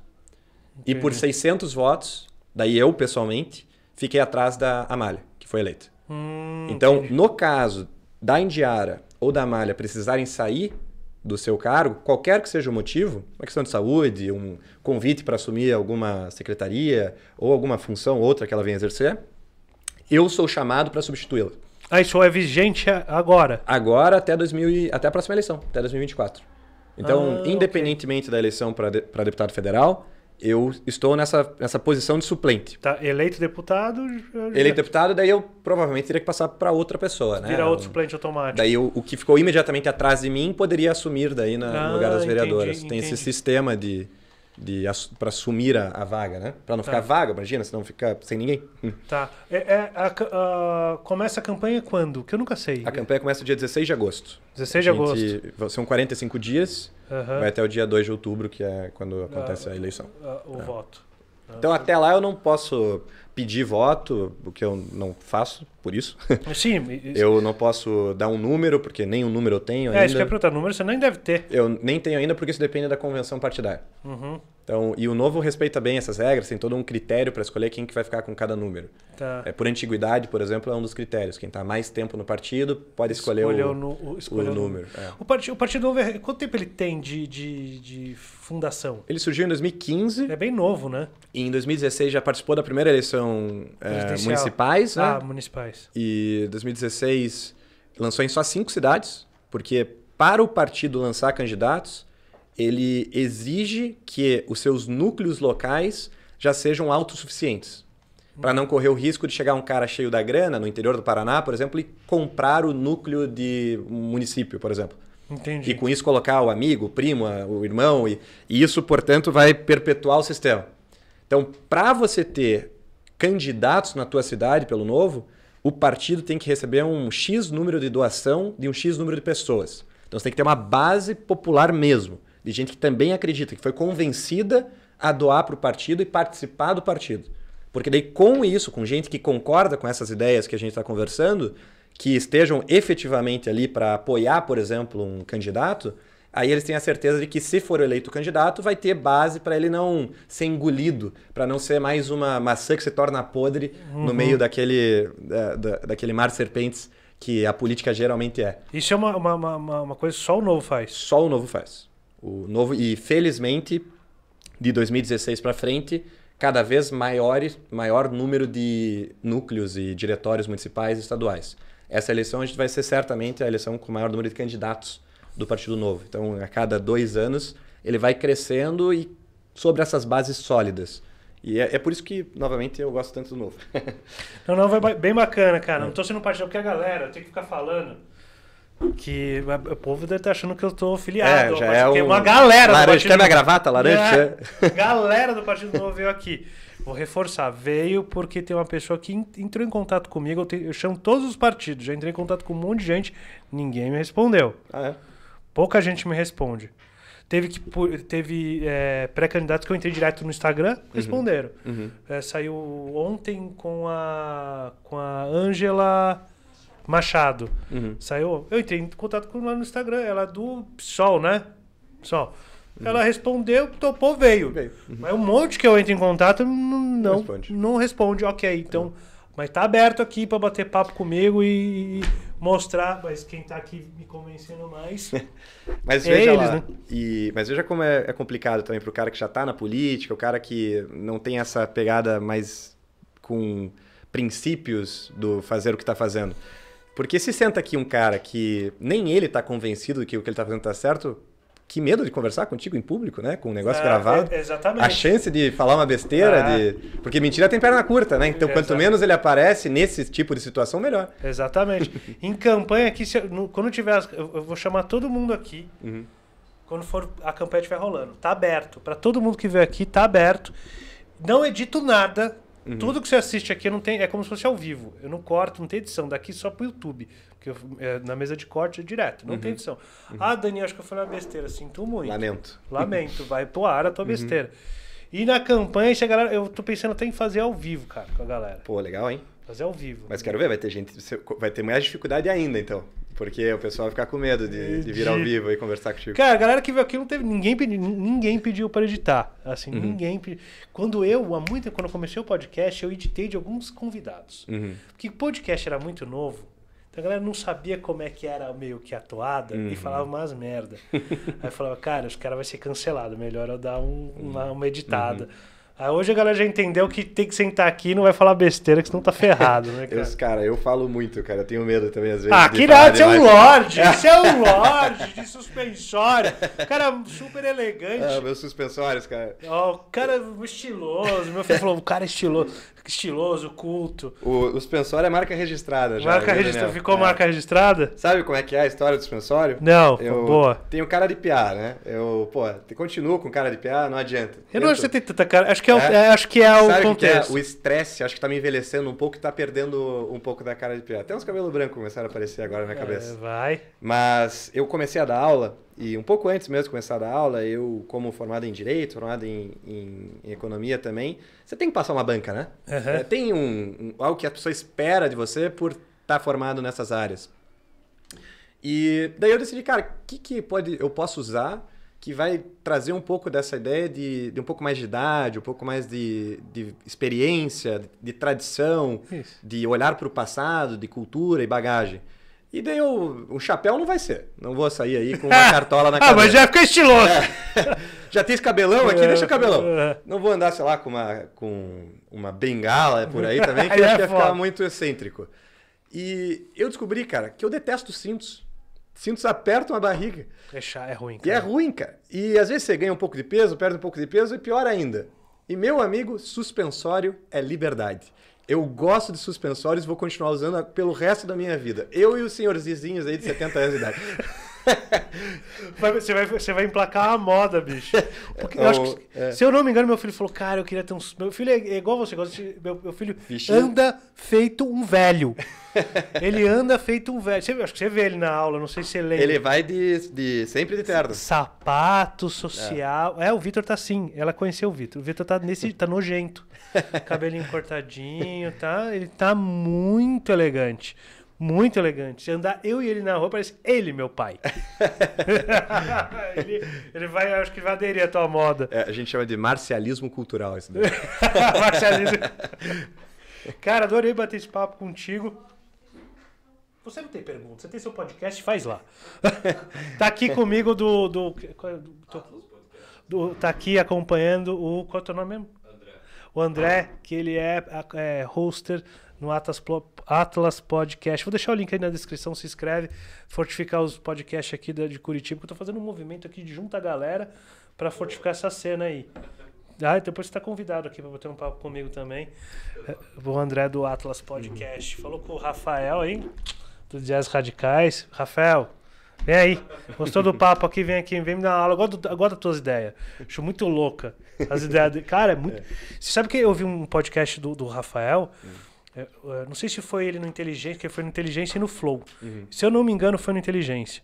Entendi. E por 600 votos, daí eu, pessoalmente, fiquei atrás da Amália, que foi eleita. Hum, então, entendi. no caso da Indiara ou da Amália precisarem sair do seu cargo, qualquer que seja o motivo, uma questão de saúde, um convite para assumir alguma secretaria ou alguma função outra que ela venha exercer, eu sou chamado para substituí-la. Ah, isso é vigente agora? Agora até, 2000 e, até a próxima eleição, até 2024. Então, ah, independentemente okay. da eleição para de, deputado federal, eu estou nessa, nessa posição de suplente. Tá, eleito deputado. Já... Eleito deputado, daí eu provavelmente teria que passar para outra pessoa, né? Virar outro suplente automático. Daí eu, o que ficou imediatamente atrás de mim poderia assumir daí na, ah, no lugar das entendi, vereadoras. Tem esse sistema de, de para assumir a, a, vaga, né? Para não tá. ficar vaga, imagina, senão fica sem ninguém. Tá. É, é a, a, começa a campanha quando? Que eu nunca sei. A campanha começa dia 16 de agosto. 16 de gente, agosto. São 45 dias, uhum. vai até o dia 2 de outubro, que é quando acontece ah, a eleição. Ah, o é. voto. Ah. Então até lá eu não posso pedir voto, o que eu não faço, por isso. Sim. Isso... Eu não posso dar um número, porque nem um número eu tenho é, ainda. É, isso que é perguntar, número você nem deve ter. Eu nem tenho ainda, porque isso depende da convenção partidária. Uhum. Então, e o novo respeita bem essas regras, tem todo um critério para escolher quem que vai ficar com cada número. Tá. É, por antiguidade, por exemplo, é um dos critérios. Quem está mais tempo no partido pode escolher o, no, escolheu o número. É. O, partido, o Partido Novo, é quanto tempo ele tem de, de, de, fundação? Ele surgiu em 2015. É bem novo, né? E em 2016 já participou da primeira eleição é, municipais. Né? Ah, municipais. E 2016 lançou em só cinco cidades, porque para o partido lançar candidatos ele exige que os seus núcleos locais já sejam autossuficientes. Para não correr o risco de chegar um cara cheio da grana no interior do Paraná, por exemplo, e comprar o núcleo de um município, por exemplo. Entendi. E com isso colocar o amigo, o primo, o irmão, e, e isso, portanto, vai perpetuar o sistema. Então, para você ter candidatos na tua cidade pelo novo, o partido tem que receber um X número de doação de um X número de pessoas. Então, você tem que ter uma base popular mesmo de gente que também acredita, que foi convencida a doar para o partido e participar do partido. Porque daí, com isso, com gente que concorda com essas ideias que a gente está conversando, que estejam efetivamente ali para apoiar, por exemplo, um candidato, aí eles têm a certeza de que, se for eleito candidato, vai ter base para ele não ser engolido, para não ser mais uma maçã que se torna podre uhum. no meio uhum. daquele, da, da, daquele mar serpentes que a política geralmente é. Isso é uma, uma, uma, uma coisa que só o novo faz. Só o novo faz. O novo e felizmente de 2016 para frente, cada vez maior, maior número de núcleos e diretórios municipais e estaduais. Essa eleição a gente vai ser certamente a eleição com o maior número de candidatos do Partido Novo. Então, a cada dois anos, ele vai crescendo e sobre essas bases sólidas. E é, é, por isso que, novamente, eu gosto tanto do novo. não, não, vai bem bacana, cara. Não tô sendo partido porque a galera tem que ficar falando. Que o povo deve estar achando que eu estou filiado. É, já é um... uma galera laranja, do Partido Novo. Quer minha gravata, laranja? É. galera do Partido Novo veio aqui. Vou reforçar, veio porque tem uma pessoa que entrou em contato comigo, eu, te... eu chamo todos os partidos, já entrei em contato com um monte de gente, ninguém me respondeu. Ah, é? Pouca gente me responde. Teve, que, teve é, pré-candidatos que eu entrei direto no Instagram, uhum. responderam. Uhum. Uhum. É, saiu ontem com a, com a Angela... Machado. Uhum. Saiu. Eu entrei em contato com ela no Instagram, ela é do PSOL, né? PSOL. Uhum. Ela respondeu, topou, veio. veio. Uhum. Mas um monte que eu entro em contato não, não, responde. não responde. Ok, então. Uhum. Mas tá aberto aqui para bater papo comigo e mostrar. Mas quem tá aqui me convencendo mais. mas é veja eles, lá. Né? E, mas veja como é, é complicado também pro cara que já tá na política, o cara que não tem essa pegada mais com princípios do fazer o que tá fazendo. Porque se senta aqui um cara que nem ele tá convencido que o que ele tá fazendo tá certo, que medo de conversar contigo em público, né? Com um negócio ah, gravado. É, exatamente. A chance de falar uma besteira, ah. de... porque mentira tem perna curta, né? Então, quanto exatamente. menos ele aparece nesse tipo de situação, melhor. Exatamente. em campanha aqui, eu, quando tiver, eu, eu, vou chamar todo mundo aqui. Uhum. Quando for a campanha estiver rolando, tá aberto. Para todo mundo que veio aqui, tá aberto. Não edito nada. Uhum. Tudo que você assiste aqui não tem, é como se fosse ao vivo. Eu não corto, não tem edição. Daqui só pro YouTube. Porque eu, é, na mesa de corte é direto, não uhum. tem edição. Uhum. Ah, Dani, acho que eu falei uma besteira. Sinto muito. Lamento. Lamento. Vai pro ar a tua uhum. besteira. E na campanha, a galera, eu tô pensando até em fazer ao vivo, cara, com a galera. Pô, legal, hein? Fazer ao vivo. Mas quero ver, vai ter gente. Vai ter mais dificuldade ainda, então. Porque o pessoal vai ficar com medo de, é de vir ao vivo e conversar contigo. Cara, a galera que viu aqui não teve. Ninguém pediu, ninguém pediu para editar. Assim, uhum. ninguém pediu. Quando eu, há muito quando eu comecei o podcast, eu editei de alguns convidados. Uhum. Porque podcast era muito novo. Então a galera não sabia como é que era meio que atuada uhum. e falava umas merda. Aí eu falava, cara, os caras vai ser cancelado, melhor eu dar um, uma, uma editada. Uhum hoje a galera já entendeu que tem que sentar aqui e não vai falar besteira, que senão tá ferrado, né, cara? Eu, cara, eu falo muito, cara. Eu tenho medo também, às vezes. Ah, que nada, você é um lorde, você é um lorde de suspensório. Cara, é super elegante. Ah, meus suspensórios, cara. Ó, oh, o cara é estiloso. Meu filho falou, o cara é estiloso, estiloso, culto. O, o suspensório é marca registrada já. Marca registrada, ficou é. marca registrada? Sabe como é que é a história do suspensório? Não, eu boa. Tenho cara de piar, né? Eu, pô, continuo com cara de piar, não adianta. Eu não acho que você tem tanta cara. Acho que que é, é. é, acho que é o Sabe contexto. Que é? O estresse, acho que tá me envelhecendo um pouco e tá perdendo um pouco da cara de piada. Até uns cabelos brancos começaram a aparecer agora na minha é, cabeça. É, vai. Mas eu comecei a dar aula, e um pouco antes mesmo de começar a dar aula, eu, como formado em Direito, formado em, em, em Economia também, você tem que passar uma banca, né? Uhum. tem um, um, algo que a pessoa espera de você por estar tá formado nessas áreas. E daí eu decidi, cara, o que, que pode, eu posso usar que vai trazer um pouco dessa ideia de, de um pouco mais de idade, um pouco mais de, de experiência, de, de tradição, Isso. de olhar para o passado, de cultura e bagagem. E daí eu, um chapéu não vai ser. Não vou sair aí com uma cartola na cabeça. ah, mas já fica estiloso. É. Já tem esse cabelão aqui, deixa o é. cabelão. É. Não vou andar, sei lá, com uma, com uma bengala por aí também, que eu acho é que ia ficar muito excêntrico. E eu descobri, cara, que eu detesto cintos cintos apertam a barriga. fechar é, é ruim, cara. E é ruim, cara. E às vezes você ganha um pouco de peso, perde um pouco de peso e pior ainda. E meu amigo, suspensório é liberdade. Eu gosto de suspensórios, vou continuar usando pelo resto da minha vida. Eu e os senhores vizinhos aí de 70 anos de idade. você, vai, você vai emplacar a moda, bicho. Porque eu acho que, é. Se eu não me engano, meu filho falou, cara, eu queria ter uns. Meu filho é, é igual você, meu, meu filho anda feito um velho. ele anda feito um velho. Você, acho que você vê ele na aula, não sei se você lembra. Ele vai de, de sempre de terno. Sapato social. É, é o Vitor tá assim. Ela conheceu o Vitor. O Vitor tá nesse. tá nojento. Cabelinho cortadinho, tá? Ele tá muito elegante muito elegante. Andar eu e ele na rua, parece ele, meu pai. ele, ele, vai, acho que vai aderir à tua moda. É, a gente chama de marcialismo cultural isso daí. marcialismo. Cara, adorei bater esse papo contigo. Você não tem pergunta, você tem seu podcast, faz lá. tá aqui comigo do. do, é, do, do tá aqui acompanhando o. Qual é o teu nome mesmo? André. O André, que ele é, é hoster no Atlas, Atlas Podcast. Vou deixar o link aí na descrição, se inscreve, fortificar os podcasts aqui de Curitiba, porque eu tô fazendo um movimento aqui de junta a galera para fortificar essa cena aí. Ah, depois você está convidado aqui para bater um papo comigo também. É, o André do Atlas Podcast. Falou com o Rafael aí, do Jazz Radicais. Rafael, Vem aí. Gostou do papo aqui? Vem aqui, vem me dar uma aula. agora gosto das tuas ideias. Acho muito louca. As ideias. De... Cara, é muito. É. Você sabe que eu vi um podcast do, do Rafael? Hum. É, é, não sei se foi ele no Inteligência, que foi no Inteligência e no Flow. Uhum. Se eu não me engano, foi no Inteligência.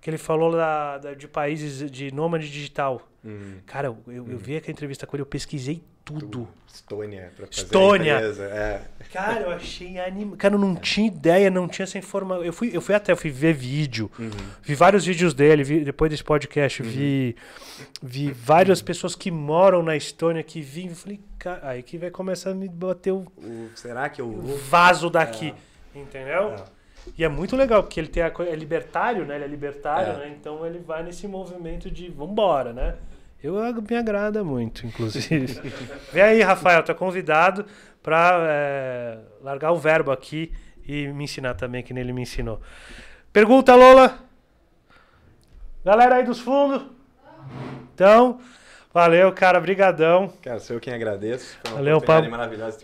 Que ele falou da, da de países de nômade digital. Uhum. Cara, eu, eu, uhum. vi aquela entrevista com ele, eu pesquisei tudo. Estônia, pra fazer Estônia. É. Cara, eu achei animal. Cara, eu não é. tinha ideia, não tinha essa informação. Eu fui, eu fui até, eu fui ver vídeo. Uhum. Vi vários vídeos dele, vi, depois desse podcast, vi, uhum. vi várias pessoas que moram na Estônia que vivem. Falei, Aí que vai começar a me bater o. o será que eu. O vaso daqui. É. Entendeu? É. E é muito legal, porque ele tem a, é libertário, né? Ele é libertário, é. né? Então ele vai nesse movimento de vambora, né? Eu me agrada muito, inclusive. Vem aí, Rafael, tá convidado para é, largar o verbo aqui e me ensinar também, que nele me ensinou. Pergunta, Lola? Galera aí dos fundos? Então. Valeu, cara, brigadão. Cara, sou eu quem agradeço. Valeu, papo.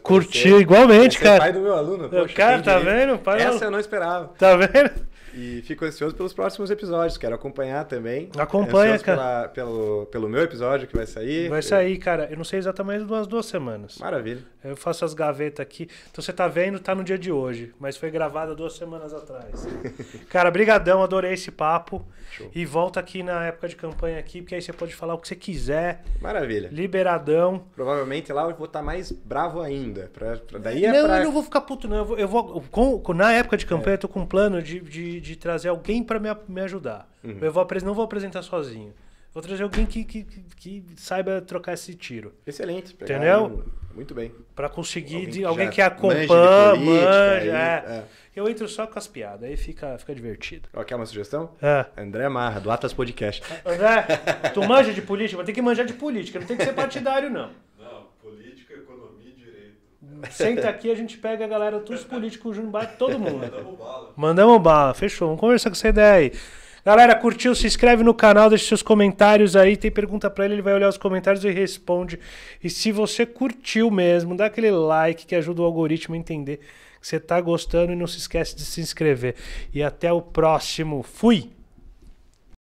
Curtiu igualmente, é cara. pai do meu aluno. Poxa, cara, tá vendo? Pai Essa eu não esperava. Tá vendo? E fico ansioso pelos próximos episódios. Quero acompanhar também. Acompanha, ansioso cara. Pela, pelo, pelo meu episódio que vai sair. Vai sair, cara. Eu não sei exatamente umas duas semanas. Maravilha. Eu faço as gavetas aqui. Então você tá vendo, tá no dia de hoje. Mas foi gravada duas semanas atrás. cara, brigadão. Adorei esse papo. Show. E volta aqui na época de campanha aqui, porque aí você pode falar o que você quiser. Maravilha. Liberadão. Provavelmente lá eu vou estar tá mais bravo ainda. Pra, pra... daí é não, pra... eu não vou ficar puto, não. Eu vou, eu vou com, com, na época de campanha é. eu tô com um plano de, de de trazer alguém para me, me ajudar. Uhum. Eu vou, não vou apresentar sozinho. Vou trazer alguém que, que, que, saiba trocar esse tiro. Excelente. Entendeu? Muito bem. Para conseguir alguém, que acompanhe, É. É. Eu entro só com as piadas, aí fica, fica divertido. quer uma sugestão? É. André Marra, do Atas Podcast. André, tu manja de política, mas tem que manjar de política, não tem que ser partidário, não. Senta aqui, a gente pega a galera, todos os políticos, Júnior bate todo mundo. Mandamos bala. Mandamos bala, fechou. Vamos conversar com essa ideia aí. Galera, curtiu? Se inscreve no canal, deixa seus comentários aí. Tem pergunta para ele, ele vai olhar os comentários e responde. E se você curtiu mesmo, dá aquele like que ajuda o algoritmo a entender que você tá gostando e não se esquece de se inscrever. E até o próximo. Fui!